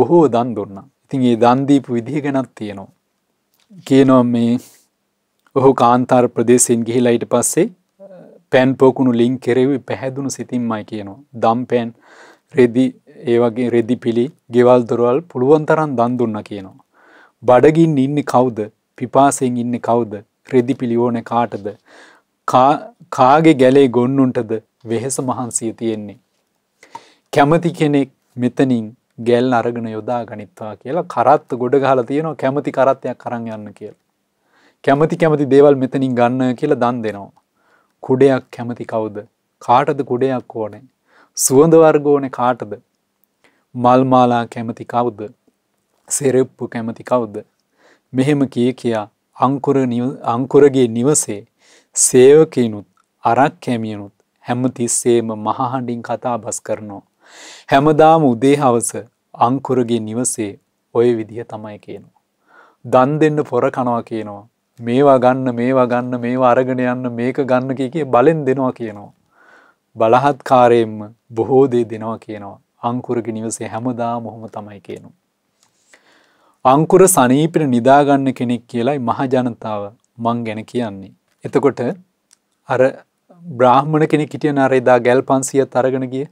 බොහෝ දන් දුන්නා. ඉතින් ඒ දන්දීපු විදිහ ගැනත් තියෙනවා. කියනවා මේ ඔහු කාන්තාර ප්‍රදේශයෙන් ගිහිලා ඊට පස්සේ පෑන් පෝකුණු ලිං කෙරෙවි පැහැදුණු සිතින්මයි කියනවා. දම් පෑන් රෙදි ඒ වගේ රෙදි පිළි ගෙවල් දොරවල් පුළුවන් තරම් දන් දුන්න කියනවා. බඩගින් ඉන්නේ කවුද? පිපාසයෙන් ඉන්නේ කවුද? රෙදි පිළි ඕනේ කාටද? කාගේ ගැලේ ගොන්නුන්ටද වෙහෙස මහන්සිය තියෙන්නේ. කැමති කෙනෙක් මෙතනින් ගැල් අරගෙන යොදා ගනිත්වා කියලා කරත්ත ගොඩ ගහලා තියෙනවා කැමති කරත්තයක් කරන් යන්න කියලා. කැමති කැමති දේවල් මෙතනින් ගන්න කියලා දන් දෙනවා. කුඩයක් කැමති කවුද. කාටද කුඩයක් ඕනේ. සුවඳවර්ගෝන කාටද. මල්මාලා කැමති කවුද. සෙරෙප්පු කැමති කවුද. මෙහෙම කිය කියා අංකුරගේ නිවසේ සේවකයනුත් අරක් කැමියනුත් හැමතිස්සේම මහහඬින් කතා බස් කරනවා. හැමදාම උදේ හවස අංකුරගේ නිවසේ ඔය විදිහ තමයි කියනවා. දන් දෙන්න පොර කනවා කියනවා. මේවා ගන්න මේවා ගන්න මේවා අරගෙන යන්න මේක ගන්න කිය කිය බලෙන් දෙනවා කියනවා. බලහත්කාරයෙන්ම බොහෝදේ දෙනවා කියනවා. අංකුරග නිවසේ හැමදා මොහොම තමයි කියනු. අංකුර සනීපිට නිදාගන්න කෙනෙක් කියලායි මහජනතාව මං ගැන කියන්නේ. එතකොට අර බ්‍රාහ්මණ කෙනෙ හිටිය නරෙදා ගැල් පන්සිය තරගෙන ගිය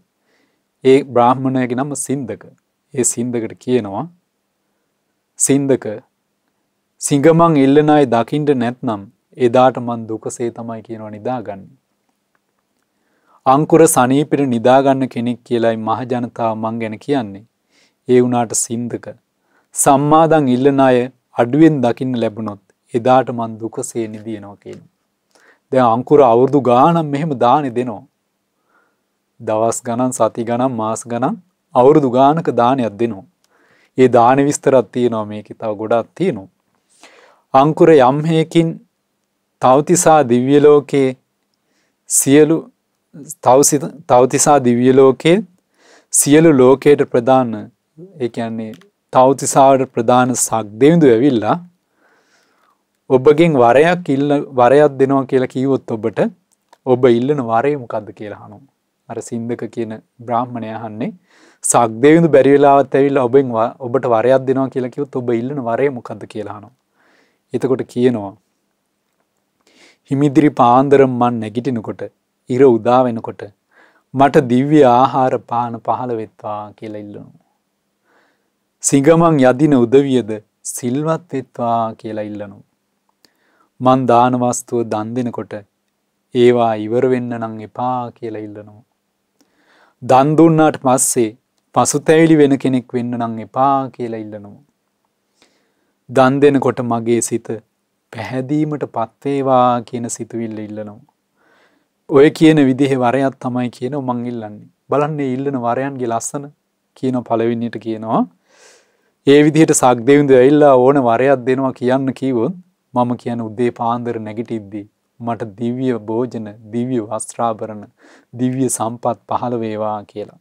ඒ බ්‍රාහ්මණයගෙ නම සින්දක ඒ සින්දකට කියනවා සින්දක සිංගමං එල්ලන අය දකිින්ට නැත්නම් එදාට මන් දුකසේ තමයි කියනවා නිදාගන්න. අංකුර සනීපිට නිදාගන්න කෙනෙක් කියලයි මහජනතාව මං ගැන කියන්නේ. ඒ වුනාට සින්දක. සම්මාදං ඉල්ලන අය අඩුවෙන් දකින්න ලැබුණොත් එදාට මන් දුකසේ නිදියනෝකෙන්. දැ අංකුර අවුරදු ගානම් මෙහෙම දානෙ දෙනවා. දවස් ගණන් සති ගනම් මාස් ගණන් අවුරුදු ගානක දානයක් දෙනවා. ඒ දාන විස්තරත් තියනවා මේක තව ගොඩත් තියනවා. අංකුර යම් හේකින් තවතිසා දිව්‍ය ලෝකයේ සියලු තවතිසා දිව්‍ය ලෝකයේ සියලු ලෝකයට ප්‍රධාන ඒ කියන්නේ තවතිසාවට ප්‍රධාන සක් දෙවිඳු ඇවිල්ලා ඔබගෙන් වරයක් ඉල්ල වරයක් දෙනවා කියලා කිව්වොත් ඔබට ඔබ ඉල්ලන වරේ මොකක්ද කියලා හනු. අර සින්දක කියන බ්‍රාහ්මණය අහන්නේ සක් දෙවිඳු බැරිවෙලාවත් ඇවිල්ලා ඔබෙන් ඔබට වරයක් දෙනවා කියලා කිව්වොත් ඔබ ඉල්ලන වරේ මොකක්ද කියලා හනු. එතකොට කියනවා. හිමිදිරි පාන්දරම් මන් නැගිටිනකොට ඉර උදා වෙනකොට මට දිව්‍ය ආහාර පාන පහළ වෙත්වා කියලා ඉල්ලනු. සිගමන් යදින උදවියද සිල්වත් වෙත්වා කියලා ඉල්ලනු. මන් දානවස්තුව දන් දෙනකොට ඒවා ඉවර වෙන්න නම් එපා කියලා ඉල්ලනවා. දන් දුන්නාට පස්සේ පසුතැවිලි වෙන කෙනෙක් වෙන්න නම් එපා කියලා ඉල්ලනවා. දන් දෙනකොට මගේ සිත පැහැදීමට පත්වේවා කියන සිතුවිල්ල ඉල්ලනවා. ඔය කියන විදිහ වරයක් තමයි කියන මං ඉල්ලන්නේ බලන්නේ ඉල්ලන වරයන්ගේ ලස්සන කියන පලවෙන්නට කියනවා. ඒ විදිහට සක්දෙවිඳ ඇල්ලා ඕන වරයක් දෙනවා කියන්න කීවොත් මම කියන උදේ පාන්දර නැගිටිද්දී. මට දිව්‍ය භෝජන දිව්‍ය වස්ත්‍රාභරණ දිව්‍ය සම්පත් පහළ වේවා කියලා.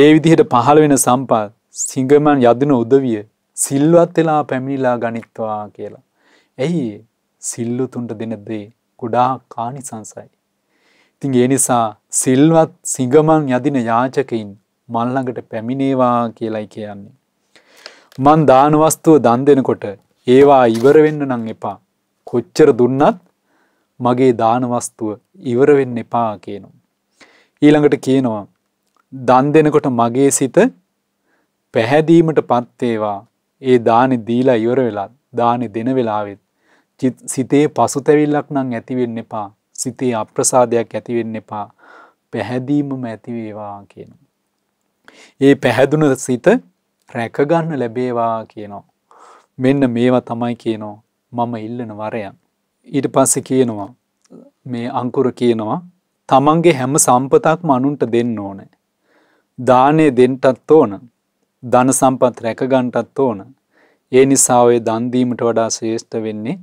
ඒ විදිහට පහළ වෙන සම්පත් සිංගමන් යදින උදවිය සිල්වත් වෙලා පැමිණිලා ගනිත්වා කියලා. ඇයි සිල්ලුතුන්ට දෙන දේ ගොඩා කානිසංසයි. ඉතින් ඒ නිසා සිල්වත් සිඟමන් යදින යාචකයින් මන් ළඟට පැමිණේවා කියලයි කියන්නේ. මන් දාන වස්තුව දන් දෙනකොට ඒවා ඉවර වෙන්න නම් එපා. කොච්චර දුන්නත් මගේ දාන වස්තුව ඉවර වෙන්න එපා කියනවා. ඊළඟට කියනවා දන් දෙනකොට මගේ සිත පැහැදීමටපත් වේවා ඒ දානෙ දීලා ඉවර වෙලා දානෙ දෙන වෙලාවෙත් සිතේ පසුතැවිල්ලක් නම් ඇතිවෙන්න එපා සිතේ අප්‍රසාදයක් ඇතිවෙන්න එපා පැහැදීමම ඇතිවේවා කියන. ඒ පැහැදුන සිත රැකගන්න ලැබේවා කියනවා. මෙන්න මේවා තමයි කියනෝ මම ඉල්ලන වරයන්. ඊට පස්සෙ කියනවා මේ අංකුර කියනවා තමන්ගේ හැම සම්පතක්ම අනුන්ට දෙන්න ඕන. දානය දෙන්ටත් ඕන ධන සම්පත් රැකගන්ටත් ඕන. ඒ නිසා ඔය දන්දීමට වඩා ශ්‍රේෂ්ඨ වෙන්නේ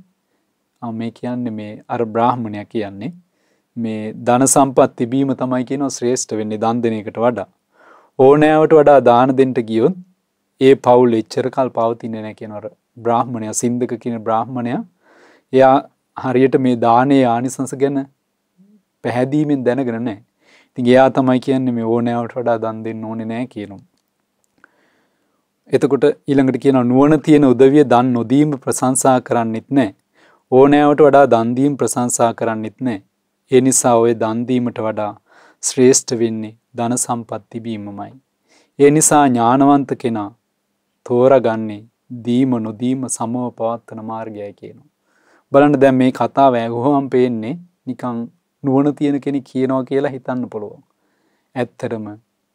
මේ කියන්න මේ අර බ්‍රාහ්මණයක් කියන්නේ මේ ධන සම්පත් තිබීම තමයි කියනො ශ්‍රේෂ්ඨ වෙන්නේ දන්දනයකට වඩා. ඕනෑවට වඩා දානදෙන්ට ගියොත් ඒ පවුල් එච්චර කල් පවතින්නේ නැ කියනවර බ්‍රාහ්මණය සින්දක කියන බ්‍රාහ්මණය එයා හරියට මේ දානයේ ආනිසංස ගැන පැහැදීමෙන් දැනගෙන නෑ. ඉතින් එයා තමයි කියන්නේ මේ ඕනෑවට වඩා දන් දෙන්න ඕනේ නෑ කියනවා. එතකොට ඊළඟට කියන නුවන තියෙන උදවිය දන් නොදීම ප්‍රසංසා කරන්නෙත් නෑ. ඕනෑවට වඩා දන්දීම් ප්‍රසංසා කරන්නෙත් නෑ. ඒ නිසා ඔය දන්දීමට වඩා ශ්‍රේෂ්ඨ වෙන්නේ ධන සම්පත්තිබීමමයි. ඒ නිසා ඥානවන්ත කෙනා තෝරගන්නේ දීම නොදීම සමව පවත්වන මාර්ගය කියනවා. බලන්න දැම් මේ කතා වැෑගුහම් පේන්නේ නිකං නුවන තියෙන කෙනෙ කියනවා කියලා හිතන්න පුළුවන්. ඇත්තරම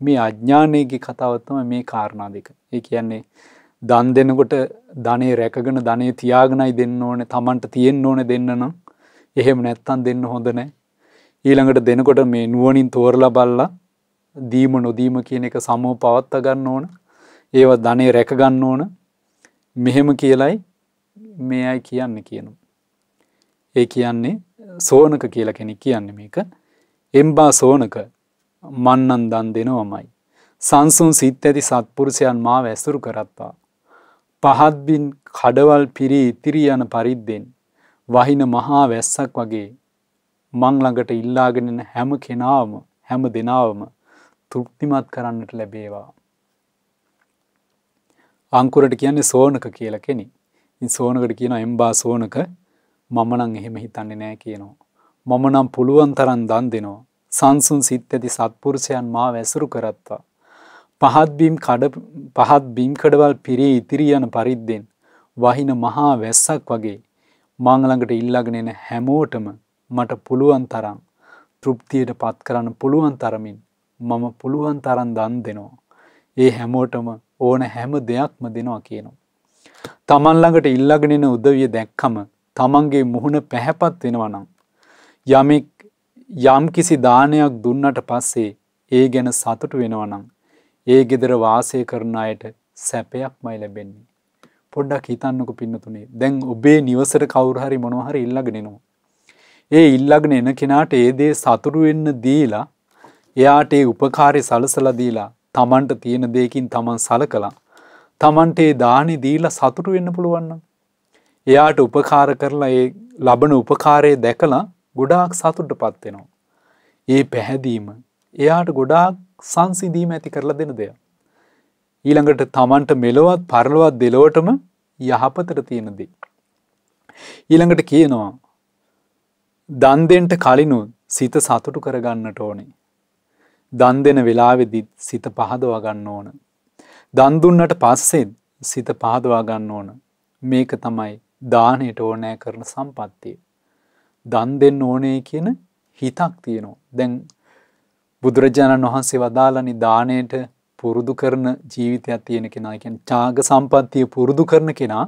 මේ අඥ්ඥානයගේ කතාවත්තම මේ කාරණා දෙක. ඒ කියන්නේ දන් දෙනකොට ධනේ රැකගෙන ධනේ තියාගෙනයි දෙන්න ඕන තමන්ට තියෙන් ඕන දෙන්න නම් එහෙම නැත්තන් දෙන්න හොඳ නෑ. ඊළඟට දෙනකොට මේ නුවනින් තෝරලා බල්ලා දීම නොදීම කියන එක සමෝ පවත්ත ගන්න ඕන ඒව ධනේ රැකගන්න ඕන මෙහෙම කියලයි මේ අයි කියන්න කියනු. ඒ කියන්නේ සෝනක කියලා කෙනෙක් කියන්න මේක එම්බා සෝනක මන්නන් දන් දෙනවමයි. සංසුන් සිත් ඇති සත්පුරුෂයන් මාව ඇසුරු කරත්වා. පහත්බින් කඩවල් පිරී ඉතිරී යන පරිද්දෙන් වහින මහා වැස්සක් වගේ මංළඟට ඉල්ලාගෙනෙන හැම කෙනාවම හැම දෙනාවම තෘප්තිමත් කරන්නට ලැබේවා. අංකුරට කියන්නේ සෝනක කියල කෙනෙ සෝනකට කියන එම්බා සෝනක මමනං එහෙම හිතන්නේ නෑ කියනවා. මම නම් පුළුවන් තරන් දන් දෙනවා සංසුන් සිත් ඇති සත්පුරුෂයන් මා වැසුරු කරත්වා. පහත්බීම් පහත් බිම්කඩවල් පිරී ඉතිරී යන පරිද්දෙන් වහින මහා වැස්සක් වගේ මංගලඟට ඉල්ලගෙන එන හැමෝටම මට පුළුවන් තරම් තෘප්තියට පත් කරන්න පුළුවන් තරමින් මම පුළුවන් තරම් දන් දෙනවා. ඒ හැමෝටම ඕන හැම දෙයක්ම දෙනවා කියනවා. තමන් ළඟට ඉල්ලගෙන එන උදවිය දැක්කම තමන්ගේ මුහුණ පැහැපත් වෙනවා නම් යමෙක් යම් කිසි දානයක් දුන්නට පස්සේ ඒ ගැන සතුටු වෙනවනම් ඒ ගෙදර වාසය කරන අයට සැපයක්මයි ලැබෙන්නේ. පොඩ්ඩක් හිතන්නක පින්නතුනේ දැන් ඔබේ නිවසට කවුරුහරි මොනවහරි ඉල්ලගෙනනවා. ඒ ඉල්ලගෙන එන කෙනාට ඒ දේ සතුරු වෙන්න දීලා එයාට ඒ උපකාරය සලසලා දීලා තමන්ට තියෙන දෙයකින් තමන් සලකලා තමන්ට ඒ දානි දීලා සතුරු වෙන්න පුළුවන් නම් එයාට උපකාර කරලා ඒ ලබන උපකාරය දැකලා ගොඩාක් සතුට පත් වෙනවා. ඒ පැහැදීම එයාට ගොඩාක් සංසිදීම ඇති කරලා දෙන දෙය. ඊළඟට තමන්ට මෙලොවත් පරලොවත් දෙලොවටම යහපතට තියෙනදී. ඊළඟට කියනවා දන්දෙන්ට කලිනුත් සිත සතුටු කරගන්නට ඕනේ. දන් දෙන වෙලාවෙදිත් සිත පහදවා ගන්න ඕන. දන් දුන්නට පස්සෙත් සිත පහදවා ගන්න ඕන. මේක තමයි දානයට ඕනෑ කරන සම්පත්තිය. දන් දෙන්න ඕනේ කියන හිතක් තියෙනවා. දැන් බුදුරජාණන් වහන්සේ වදාළනි දාණයට පුරුදු කරන ජීවිතයක් තියෙන කෙනා කියන්නේ ඡාග සම්පත්තිය පුරුදු කරන කෙනා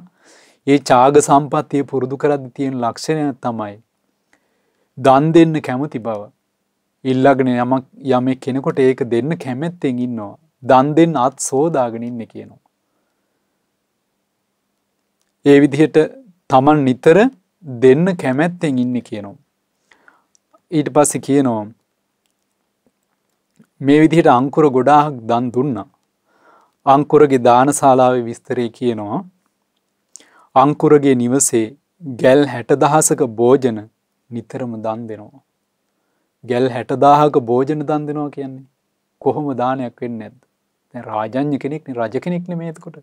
ඒ ඡාග සම්පත්තිය පුරුදු කරද්දී තියෙන ලක්ෂණය තමයි දන් දෙන්න කැමති බව. ඉල්ලගෙන යමක් යමෙක් කෙනෙකුට ඒක දෙන්න කැමැත්තෙන් ඉන්නවා. දන් දෙන්න අත් සෝදාගෙන ඉන්නේ කියනවා. ඒ විදිහට Taman නිතර දෙන්න කැමැත්තෙන් ඉන්න කියනවා. ඊට පස්ස කියනවා මේ විදිහට අංකුර ගොඩාක් දන් දුන්න. අංකුරගේ දානශාලාව විස්තරය කියනවා. අංකුරගේ නිවසේ ගැල් හැටදහසක භෝජන නිතරම දන් දෙනවා. ගැල් හැටදාහක භෝජන දන් දෙනවා කියන්නේ කොහොම දානයක් වෙන්න ඇද රාජඥ කෙනෙක් රජ කෙනෙක්න මේතකොට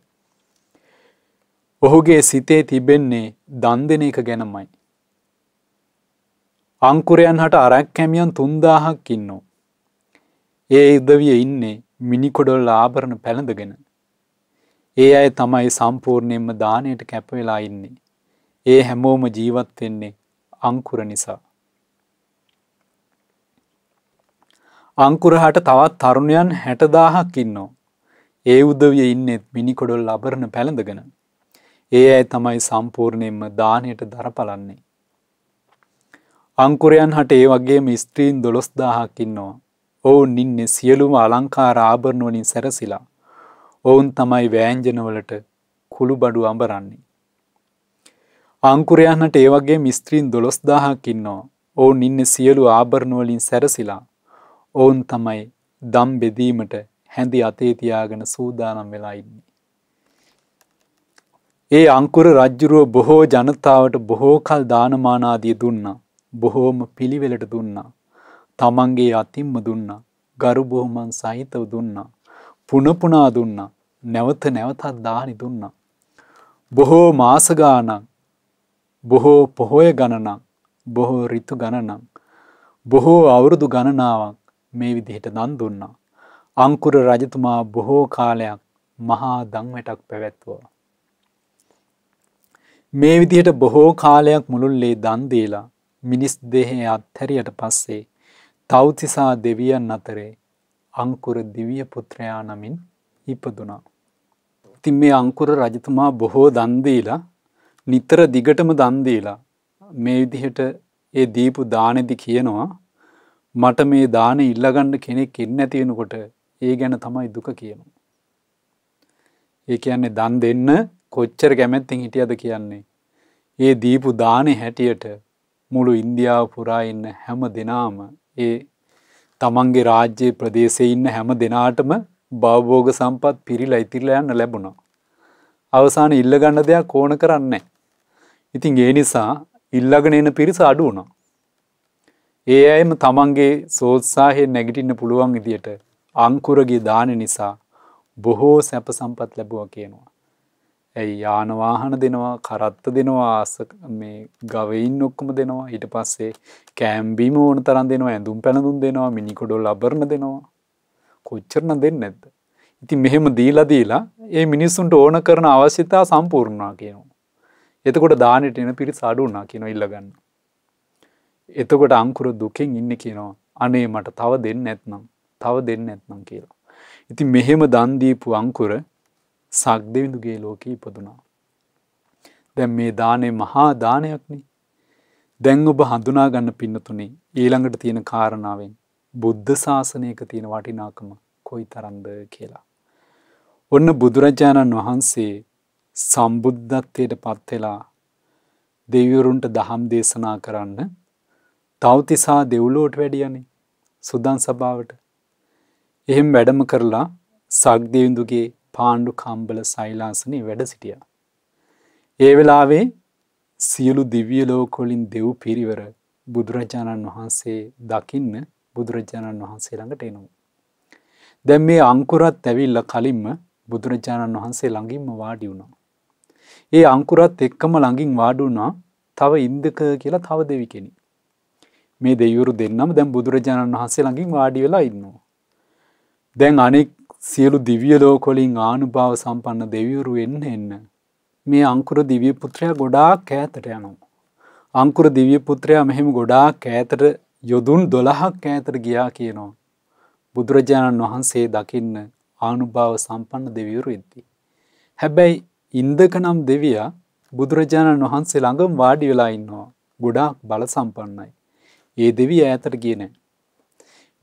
ඔහුගේ සිතේ තිබෙන්නේ දන් දෙන එක ගැනමයි. අංකුරයන් හට අරැක් කැමියන් තුන්දාහක් ඉන්නෝ. ඒ ඉදවිය ඉන්නේ මිනිකොඩොල් ආභරණ පැළඳගෙන. ඒ අය තමයි සම්පූර්ණයෙන්ම දානයට කැපවෙලා ඉන්නේ. ඒ හැමෝම ජීවත්වෙන්නේ අංකුර නිසා. අංකුර හට තවත් තරුණයන් හැටදාහක් ඉන්නෝ. ඒ උදවිය ඉන්නෙත් මිනිකොඩොල් අබරණ පැළඳගෙන. ඒ ඇයි තමයි සම්පූර්ණයෙන්ම දානයට දරපලන්නේ. අංකුරයන් හට ඒ වගේම ස්ත්‍රීන් දොළොස් දාහකින්නවා. ඔවුන් ඉන්නේ සියලුම අලංකාර ආභරණුවනින් සැරසිලා. ඔවුන් තමයි වෑංජනවලට කුළු බඩු අඹරන්නේ. අංකුරයන්ට ඒ වගේ මිස්ත්‍රීන් දොළොස් දාහකින්නවා. ඔවුන් ඉන්න සියලු ආභරණුවලින් සැරසිලා. ඔවුන් තමයි දම් බෙදීමට හැඳි අතේ තියාගෙන සූදානම් වෙලා ඉන්නේ. ඒ අංකුර රජ්ජුරුව බොහෝ ජනතාවට බොහෝකල් දානමානාදිය දුන්නා. බොහෝම පිළිවෙලට දුන්නා. තමන්ගේ අතිම්ම දුන්නා. ගරු බොහොමන් සහිතව දුන්නා. පුනපුනා දුන්නා. නැවත නැවතත් දානි දුන්නා. බොහෝ මාසගානක් බොහෝ පොහොය ගණනක් බොහෝ රිතු ගණනක් බොහෝ අවුරුදු ගණනාවක් මේ විදිහට දන් දුන්නා. අංකුර රජතුමා බොහෝ කාලයක් මහා දංවැටක් පැවැත්වවා. මේ විදිහට බොහෝ කාලයක් මුළුල්ලේ දන් දීලා මිනිස් දෙහේ අත්හැරියට පස්සේ තෞතිසා දෙවියන් අතරේ අංකුර දිවිය පුත්‍රයා නමින් ඉපදුනා. ඉතින් මේ අංකුර රජතුමා බොහෝ දන් දීලා නිතර දිගටම දන් දීලා මේ විදිහට ඒ දීපු දානෙදි කියනවා මට මේ දාන ඉල්ලගන්න කෙනෙක් ඉන්න ඇති වෙනකොට ඒ ගැන තමයි දුක කියනවා. ඒ කියන්නේ දන් දෙන්න කොච්චර කැමැත්තින් හිටියද කියන්නේ. ඒ දීපු දානෙ හැටියට මුළු ඉන්දියාව පුරා ඉන්න හැම දෙනාම ඒ තමන්ගේ රාජ්‍ය ප්‍රදේශයේ ඉන්න හැම දෙනාටම භවභෝග සම්පත් පිරිලා ඉතිරිලා යන්න ලැබුණා. අවසාන ඉල්ලගන්න දෙයක් ඕන කරන්නේ. ඉතින් ඒ නිසා ඉල්ලගෙන එන පිරිස අඩු වුණා. ඒ අයම තමන්ගේ සෝත්සාහයෙන් නැගිටින්න පුළුවන් විදියට අංකුරගේ දාන නිසා බොහෝ සැප සම්පත් ලැබුවා කියනවා. ඇයි යානවාහන දෙනවා කරත්ත දෙනවා මේ ගවයින් ඔක්කොම දෙනවා ඊට පස්සේ කෑම්බීම ඕන තරන් දෙනවා ඇඳුම් පැළඳුම් දෙනවා මිනිකොඩොල් ලබරණ දෙනවා කොච්චරන දෙන්න ඇද. ඉති මෙහෙම දීලා දීලා ඒ මිනිස්සුන්ට ඕන කරන අවශ්‍යතා සම්පූර්ණා කියනවා. එතකොට දානට එන පිරි සඩුනා කියනො ඉල්ලගන්න. එතකොට අංකුර දුකෙන් ඉන්න කියනවා අනේ මට තව දෙන්න ඇත්නම් තව දෙන්න ඇත්නම් කියලා. ඉති මෙහෙම දන්දීපු අංකුර සක් දෙවිඳුගේ ලෝක ඉපදුනා. දැන් මේ දානය මහා දානයක්නේ දැන් ඔබ හඳුනා ගන්න පින්නතුනේ ඊළඟට තියෙන කාරණාවෙන් බුද්ධ ශාසනයක තියෙන වටිනාකම කොයි තරම්ද කියලා. ඔන්න බුදුරජාණන් වහන්සේ සම්බුද්ධත්වයට පත්වෙලා දෙවිවරුන්ට දහම් දේශනා කරන්න තවතිසා දෙව්ලෝට වැඩියනේ සුදන් සභාවට. එහෙම වැඩම කරලා සක්දේවිඳුගේ පාණ්ඩු කම්බල සයිලාසනය වැඩ සිටිය. ඒ වෙලාවේ සියලු දිවිය ලෝකොලින් දෙව් පිරිවර බුදුරජාණන් වහන්සේ දකින්න බුදුරජාණන් වහන්සේ ළඟට එනවා. දැම් මේ අංකුරත් ඇවිල්ල කලින්ම බුදුරජාණන් වහන්සේ ළඟින්ම වාඩි වුණා. ඒ අංකුරත් එක්කම ළඟින් වාඩුනා තව ඉන්දක කියලා තව දෙවි කෙනෙ. මේ දෙවුරු දෙන්නම දැම් බුදුරජාණන් වහන්සේ ළඟින් වාඩි වෙලා ඉන්නවා. දැන් අනෙක් සියලු දිවිය ලෝකොලින් ආනුභාව සම්පන්න දෙවියවරු එන්න එන්න. මේ අංකුර දිවිය පුත්‍රයා ගොඩාක් ඈතට යනවා. අංකුර දිවිය පුත්‍රයා මෙහෙම ගොඩාක් ඈතට යොදුන් දොළහක් ඈතට ගියා කියනවා. බුදුරජාණන් වහන්සේ දකින්න ආනුභාව සම්පන්න දෙවියවරු ඉද්දී. හැබැයි ඉන්දක නම් දෙවියා බුදුරජාණන් වහන්සේ ළඟම වාඩි වෙලා ඉන්නවා. ගොඩාක් බල සම්පන්නයි. ඒ දෙවිය ඈතට ගියේ නැහැ.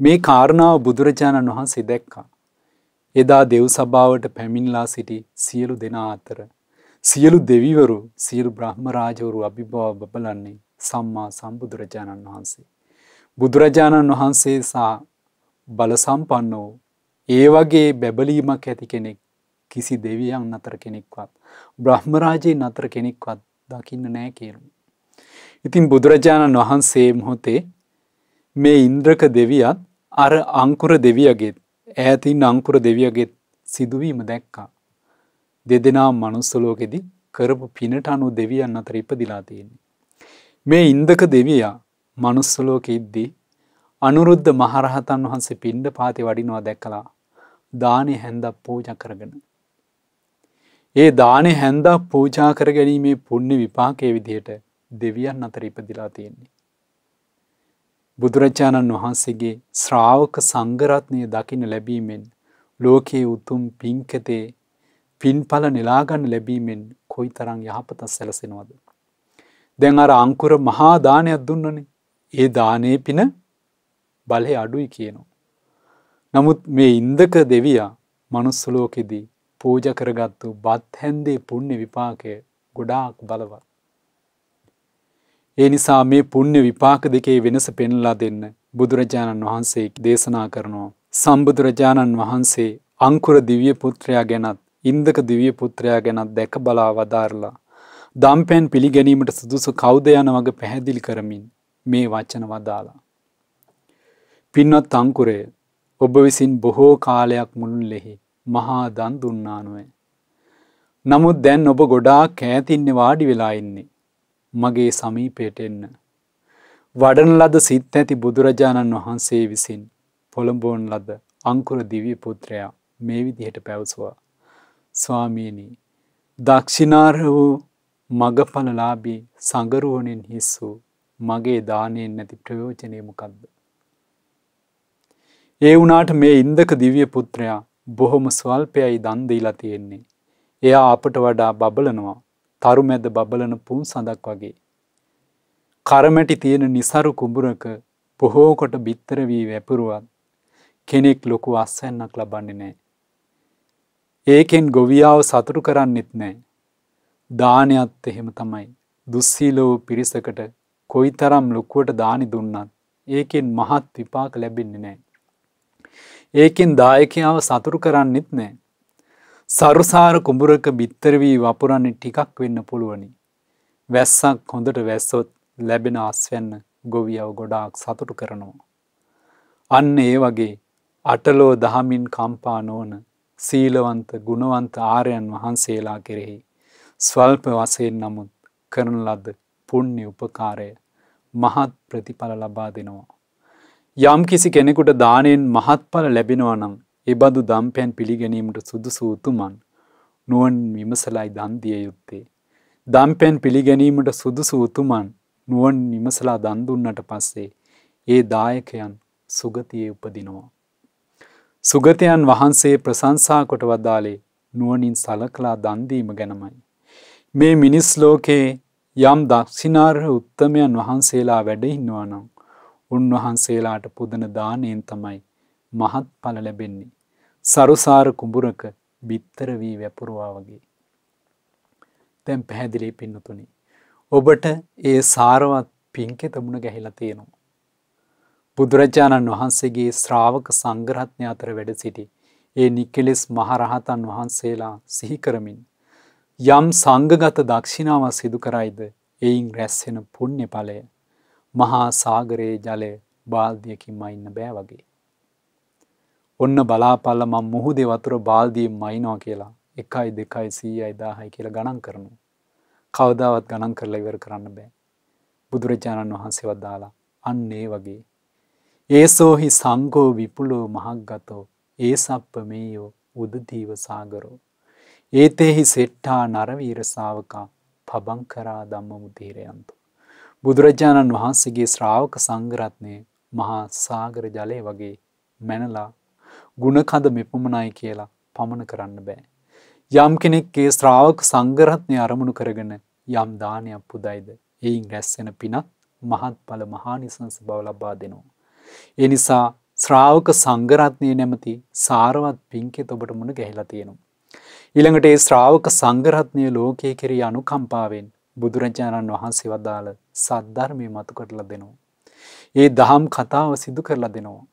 මේ කාරණාව බුදුරජාණන් වහන්සේ දැක්කා. එදා දෙව් සභාවට පැමිණලා සිටි සියලු දෙනා අතර සියලු දෙවිවරු සියලු බ්‍රහ්ම රාජවරු අභිභව බබලන්නේ සම්මා සම්බුදුරජාණන් වහන්සේ. බුදුරජාණන් වහන්සේ සහ බලසම්පන්න වූ ඒ වගේ බැබලීමක් ඇති කෙනෙක් කිසි දෙවියන් නතර කෙනෙක්වත් බ්‍රහ්මරාජයේ නතර කෙනෙක්වත් දකින්න නෑ කියලු. ඉතින් බුදුරජාණන් වහන්සේ මොහොතේ මේ ඉන්ද්‍රක දෙවියත් අර අංකුර දෙවියගෙත් ඈතින් අංකුර දෙවියගේ සිදුවීම දැක්කා. දෙදෙනා මනුස්සලෝකෙදි කරපු පිනට අනු දෙවියන් අතර ඉපදිලා තියෙන්නේ. මේ ඉන්දක දෙවියා මනුස්සලෝක ඉද්දී අනුරුද්ධ මහරහතන් වහන්සේ පින්ඩ පාති වඩිනවා දැක්කලා දානය හැන්දක් පූජ කරගෙන. ඒ දානෙ හැන්දක් පූජා කර ගැනීමේ පුුණ්‍ය විපාකය විදියට දෙවියන් අතර ඉපදිලා තියෙන්නේ. බුදුරජාණන් වහන්සේගේ ශ්‍රාවක සංඝරත්නය දකින ලැබීමෙන් ලෝකයේ උතුම් පින්කතේ පින්ඵල නෙලාගන්න ලැබීමෙන් කොයිතරම් යහපතක් සැලසෙනවද දැන් අර අංකුර මහා දානයක් දුන්නනේ ඒ දානේ පින බලය අඩුයි කියනවා නමුත් මේ ඉන්දක දෙවියා manuss ලෝකෙදී පූජා කරගත්තු බත් හැන්දේ පුණ්‍ය විපාකය ගොඩාක් බලවත් ඒ නිසා මේ පුණ්‍ය විපාක දෙකේ වෙනස පෙන්ලා දෙන්න බුදුරජාණන් වහන්සේ දේශනා කරනවා. සම්බුදුරජාණන් වහන්සේ අංකුර දිව්‍ය පුත්‍රයා ගැනත් ඉන්දක දිවිය පුත්‍රයා ගැනත් දැක බලා වදාරලා. දම්පැන් පිළිගැනීමට සුදුසු කෞද යන වග පැහැදිලි කරමින් මේ වචන වදාලා. පින්වත් අංකුරය ඔබ විසින් බොහෝ කාලයක් මුළුල්ලෙහි මහා දන් දුන්නානුවේ. නමුත් දැන් ඔබ ගොඩා කෑතින්නේ වාඩි වෙලා ඉන්නේ. මගේ සමීපයට එන්න. වඩන ලද සිත් ඇති බුදුරජාණන් වහන්සේ විසින් පොළඹෝන් ලද අංකුර දිවී පුත්‍රයා මේ විදිහට පැවසවා. ස්වාමීණී දක්ෂිනාර්හ වූ මගඵලලාබී සඟරුවනෙන් හිස්සූ මගේ දානයෙන් නැති ප්‍රයෝජනය මොකක්ද. ඒ වුනාට මේ ඉන්දක දිවිය පුත්‍රයා බොහොම ස්වල්පයයි දන්දීලා තියෙන්නේ. එයා අපට වඩා බබලනවා තරු මැද බබලන පුන් සඳක් වගේ. කරමැටි තියෙන නිසරු කුඹුරක පොහෝකොට බිත්තර වී වැපුරුවත් කෙනෙක් ලොකු අස්සැන්නක් ලබන්නේ නෑ. ඒකෙන් ගොවියාව සතුටු කරන්නෙත් නෑ. දානයත් එහෙම තමයි දුස්සීලෝ පිරිසකට කොයි තරම් ලොකුවට දානි දුන්නත් ඒකෙන් මහත් විපාක ලැබෙන්නේ නෑ. ඒකෙන් දායකයාව සතුරු කරන්නෙත් නෑ. සරුසාර කුඹුරක බිත්තරවී වපුරන්න ටිකක් වෙන්න පුළුවනි. වැස්සක් හොඳට වැස්සොත් ලැබෙන අස්වැන්න ගොවියව ගොඩාක් සතුටු කරනවා. අන්න ඒ වගේ අටලෝ දහමින් කම්පා නෝන සීලවන්ත ගුණවන්ත ආරයන් වහන්සේලා කෙරෙහි ස්වල්ප වසයෙන් නමුත් කරන ලද පුුණ්‍ය උපකාරය මහත් ප්‍රතිඵල ලබා දෙනවා. යම් කිසි කෙනෙකුට දානයෙන් මහත්ඵල ලැබෙනවා නම් එබඳු දම්පැන් පිළිගැනීමට සුදුසූතුමන් නුවන් විමසලයි දන්දිය යුත්තේ. දම්පැන් පිළිගැනීමට සුදුසූතුමන් නුවන් නිමසලා දන්දුන්නට පස්සේ ඒ දායකයන් සුගතියේ උපදිනවා. සුගතයන් වහන්සේ ප්‍රසංසා කොට වදාලේ නුවනින් සලකලා දන්දීම ගැනමයි. මේ මිනිස් ලෝකයේ යම් දක්ෂිනාර්හ උත්තමයන් වහන්සේලා වැඩහින්නවා නම් උන්වහන්සේලාට පුදන දානයෙන් තමයි මහත් පල ලැබෙන්නේ. සරුසාර කුඹුරක බිත්තරවී වැපුරවා වගේ. තැම් පැහැදිලි පින්නතුනි. ඔබට ඒ සාරවත් පින්කෙ තමුණ ගැහිලා තියෙනවා. බුදුරජාණන් වහන්සේගේ ශ්‍රාවක සංග්‍රහත්නය අතර වැඩ සිටි. ඒ නික්කෙලෙස් මහරහතන් වහන්සේලා සිහිකරමින්. යම් සංගගත දක්ෂිනාව සිදු කරයිද එයින් රැස්සෙන පුුණ්්‍ය පලය මහා සාගරයේ ජලය බාල්ධියකින් මඉන්න බෑ වගේ. ඔන්න බලාපල්ල මං මුහුදේ වතුර බාල්දියෙන් මයිනවා කියලා එකයි දෙකයි සීයයි දාහයි කියලා ගණන් කරනු. කවදාවත් ගණන් කරලා ඉවර කරන්න බෑ. බුදුරජාණන් වහන්සේවත් දාලා අන්න ඒ වගේ. ඒසෝහි සංගෝ විපුලෝ මහක්ගතෝ ඒ සප්ප මේයෝ උදදීව සාගරෝ. ඒතෙහි සෙට්ටා නරවීරසාාවකා පබංකරා දම්ම මුදීරයන්තු. බුදුරජාණන් වහන්සේගේ ශ්‍රාවක සංගරත්නය මහා සාගර ජලය වගේ මැනලා ಗುಣකඳ මෙපමණයි කියලා පමණ කරන්න බෑ. යම් කෙනෙක්ගේ ශ්‍රාවක සංගරත්නය අරමුණු කරගෙන යම් දානයක් පුදයිද. එයින් රැස්සෙන පිනත් මහත් පල මහානිසංස බව ලබා දෙනවා. ඒ නිසා ශ්‍රාවක සංගරත්නය නැමති සාරවත් පින්කෙ ඔබට මුණ ගැහිලා තියෙනවා. ඊළඟට ඒ ශ්‍රාවක සංගරත්නය ලෝකය කෙරී අනුකම්පාවෙන් බුදුරජාණන් වහන්සේ වදාළ සද්ධර්මය මතු කරලා දෙනවා. ඒ දහම් කතාව සිදු කරලා දෙනවා.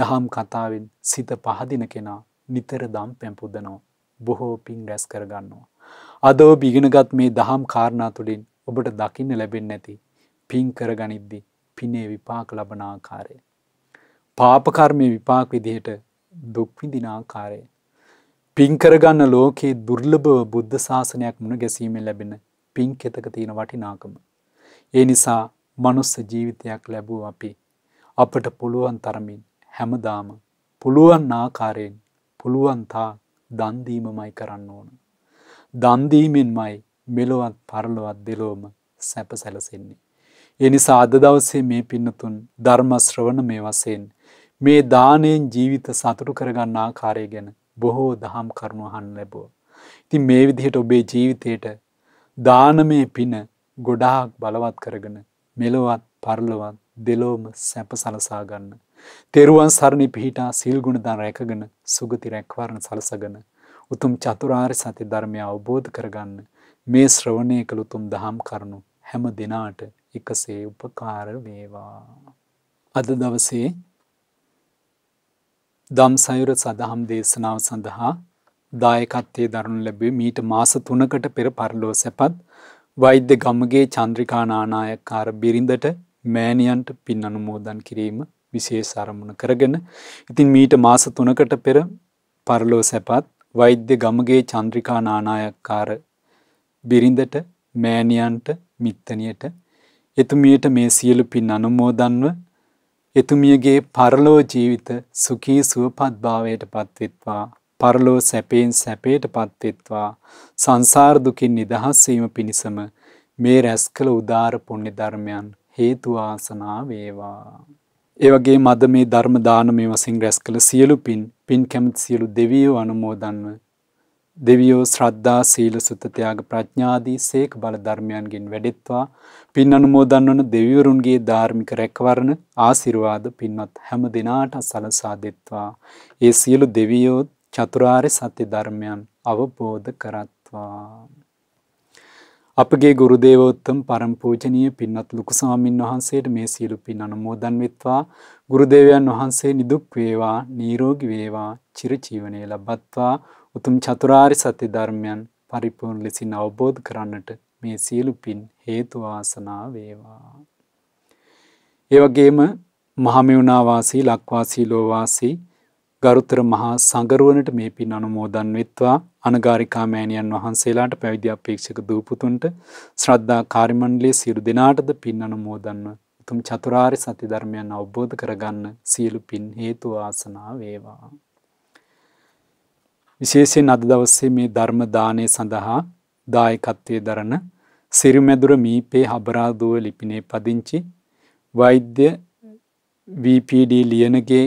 දහම් කතාවෙන් සිත පහදින කෙනා නිතර දම් පැම්පුදනවා. බොහෝ පින් රැස් කරගන්නවා. අදෝ බිගෙනගත් මේ දහම් කාරණා තුළින් ඔබට දකින්න ලැබෙන් නැති. පින් කරගනිද්දි පිනේ විපාක ලබන ආකාරය. පාපකර්මය විපාක විදිහට දුක්විදින ආකාරය. පින් කරගන්න ලෝකයේ දුර්ලභව බුද්ධ ශාසනයක් මුණ ගැසීමෙන් ලැබෙන පින් කෙතක තියෙන වටිනාකම. ඒ නිසා මනුස්ස ජීවිතයක් ලැබූ අපි අපට පුළුවන් තරමින් හැමදාම පුළුවන් ආකාරයෙන් පුළුවන්තා දන්දීමමයි කරන්න ඕන. දන්දීමෙන්මයි මෙලොවත් පරලොවත් දෙලෝම සැප සැලසෙන්නේ. එනිසා අද දවසේ මේ පින්නතුන් ධර්මශ්‍රවණ මේ වසයෙන් මේ දානයෙන් ජීවිත සතුටු කරගන්න ආකාරය ගැන බොහෝ දහම් කරුණු අහන් ලැබෝ. ඉතින් මේ විදිහට ඔබේ ජීවිතයට දානමේ පින ගොඩාක් බලවත් කරගෙන මෙලොවත් පරලොවත් දෙලෝම සැප සලසාගන්න. තෙරුවන් සරණි පිහිටා සිල් ගුණදාන රැකගෙන සුගති රැක්වරණ සලසගෙන උතුම් චතුරාර්ය සත්‍ය ධර්මය අවබෝධ කරගන්න මේ ශ්‍රවණය කළ උතුම් දහම් කරනු හැම දෙනාට එකසේ උපකාර වේවා. අද දවසේ දම් සයුර සදහම් දේශනාව සඳහා දායකත්වය දරනු ලැබේ මීට මාස තුනකට පෙර පරලෝ සැපත් වෛද්‍ය ගමගේ චන්ද්‍රිකා නානායක්කාර බිරිඳට මෑණියන්ට පින් අනුමෝදන් කිරීම විශේෂ අරමුණ කරගෙන. ඉතින් මීට මාස තුනකට පෙර පරලෝ සැපත් වෛද්‍ය ගමගේ චන්ද්‍රිකා නානායක්කාර බිරිඳට මෑණියන්ට මිත්තනියට එතුමියට මේ සියලු පින් අනුමෝදන්ව එතුමියගේ පරලෝ ජීවිත සුඛී සුවපත්භාවයට පත්වෙත්වා පරලෝ සැපයෙන් සැපයට පත්වෙත්වා සංසාර දුකින් නිදහස් වීම පිණිසම මේ රැස් කළ උදාර පුණ්‍ය ධර්මයන් හේතු ආසනා වේවා ඒවගේ මද මේ ධර්ම දාන මේ වසින් රැස් කළ සියලු පින් පින් කැමති සියලු දෙවියෝ අනුමෝදන්ව දෙවියෝ ශ්‍රද්ධා සීල සුත්තතියාග ප්‍රඥාදී සේක බල ධර්මයන්ගෙන් වැඩෙත්වා පින් අනුමෝදන් වන දෙවිවරුන්ගේ ධාර්මික රැකවරණ ආසිරවාද පින්වත් හැම දෙනාට සලසා දෙත්වා. ඒ සියලු දෙවියෝත් චතුරාර් සත්‍ය ධර්මයන් අවබෝධ කරත්වා. අපගේ ගුරුදේවෝත්තම පරම්පූජනීය පින්වත් ලොකු ස්වාමින් වහන්සේට මේ සියලු පින් අනුමෝදන් වෙත්වා ගුරුදේවයන් වහන්සේ නිදුක් වේවා නිරෝගී වේවා චිරජීවනයේ ලබත්වා උතුම් චතුරාර්ය සත්‍ය ධර්මයන් පරිපූර්ණ ලෙසින් අවබෝධ කරන්නට මේ සියලු පින් හේතු වාසනා වේවා. ඒ වගේම මහමෙවුනා වාසී ලක්වාසී ලෝවාසී ගරුතර මහා සංගරුවනට මේ පින් අනුමෝදන් වෙත්වා අනගාරිකා මෑණියන් වහන්සේලාට පැවිදි අපේක්ෂක දූපුතුන්ට ශ්‍රද්ධා කාර්යමණ්ඩලයේ සියලු දෙනාටද පින් අනුමෝදන්ව උතුම් චතුරාර්ය සත්‍ය ධර්මයන් අවබෝධ කරගන්න සියලු පින් හේතු ආසනා වේවා. විශේෂයෙන් අද දවසේ මේ ධර්ම දානය සඳහා දායකත්වයේ දරන සිරිමැදුර මීපේ හබරාදුව ලිපිනේ පදිංචි වෛද්‍ය VPD ලියනගේ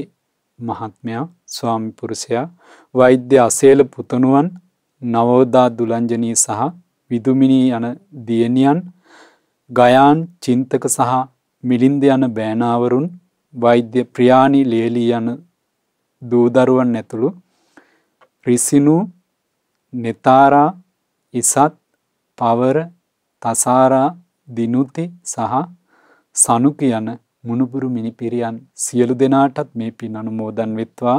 මහත්මයා ස්වාමිපුරුෂයා වෛද්‍ය අසේල පුතනුවන් නවෝදා දුලංජනී සහ විදුමිනී යන දියණියන් ගයාන් චින්තක සහ මිලින්ද යන බෑනාවරුන් වෛද්‍ය ප්‍රියාණි ලියලී යන දූදරුවන් ඇතුළු රිසිනු නෙතාරා ඉසත් පවර තසාරා දිනුති සහ සනුක යන මුණුබුරු මිනිපිරියන් සියලු දෙනාටත් මේ පින් අනුමෝදන් වෙත්වා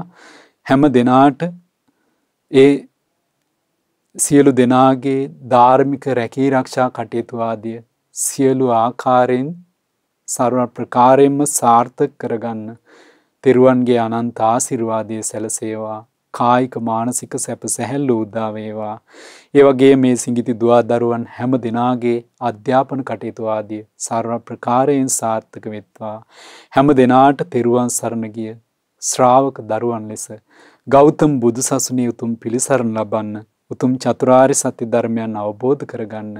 හැම දෙනාට ඒ සියලු දෙනාගේ ධාර්මික රැකී රක්ෂා කටයුතු ආදිය සියලු ආකාරයෙන් සර්ව ප්‍රකාරයෙන්ම සාර්ථක කරගන්න තෙරුවන්ගේ අනන්ත ආශිර්වාදයේ සැලසේවා කායික මානසික සැප සැහැල්ලු උදා වේවා. ඒ වගේ මේ සිඟිති දුවා දරුවන් හැම දිනාගේ අධ්‍යාපන කටයුතු ආදී සර්ව ප්‍රකාරයෙන් සාර්ථක වෙත්වා. හැම දිනාට තෙරුවන් සරණ ගිය ශ්‍රාවක දරුවන් ලෙස ගෞතම බුදුසසුනේ උතුම් පිළිසරණ ලබන්න උතුම් චතුරාරි සත්‍ය ධර්මයන් අවබෝධ කරගන්න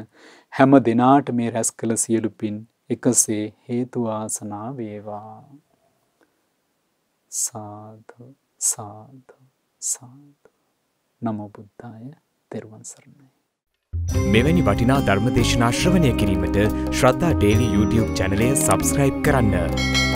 හැම දිනාට මේ රැස් කළ සියලු පින් එකසේ හේතු වාසනා වේවා සාදු සාදු සාදු නමෝ බුද්ධාය තෙරුවන් සරණයි. මෙවැනි වටිනා ධර්මදේශනා ශ්‍රවණය කිරීමට ශ්‍රද්ධා ඩේලි YouTube චැනලය සබස්ක්‍රයිබ් කරන්න.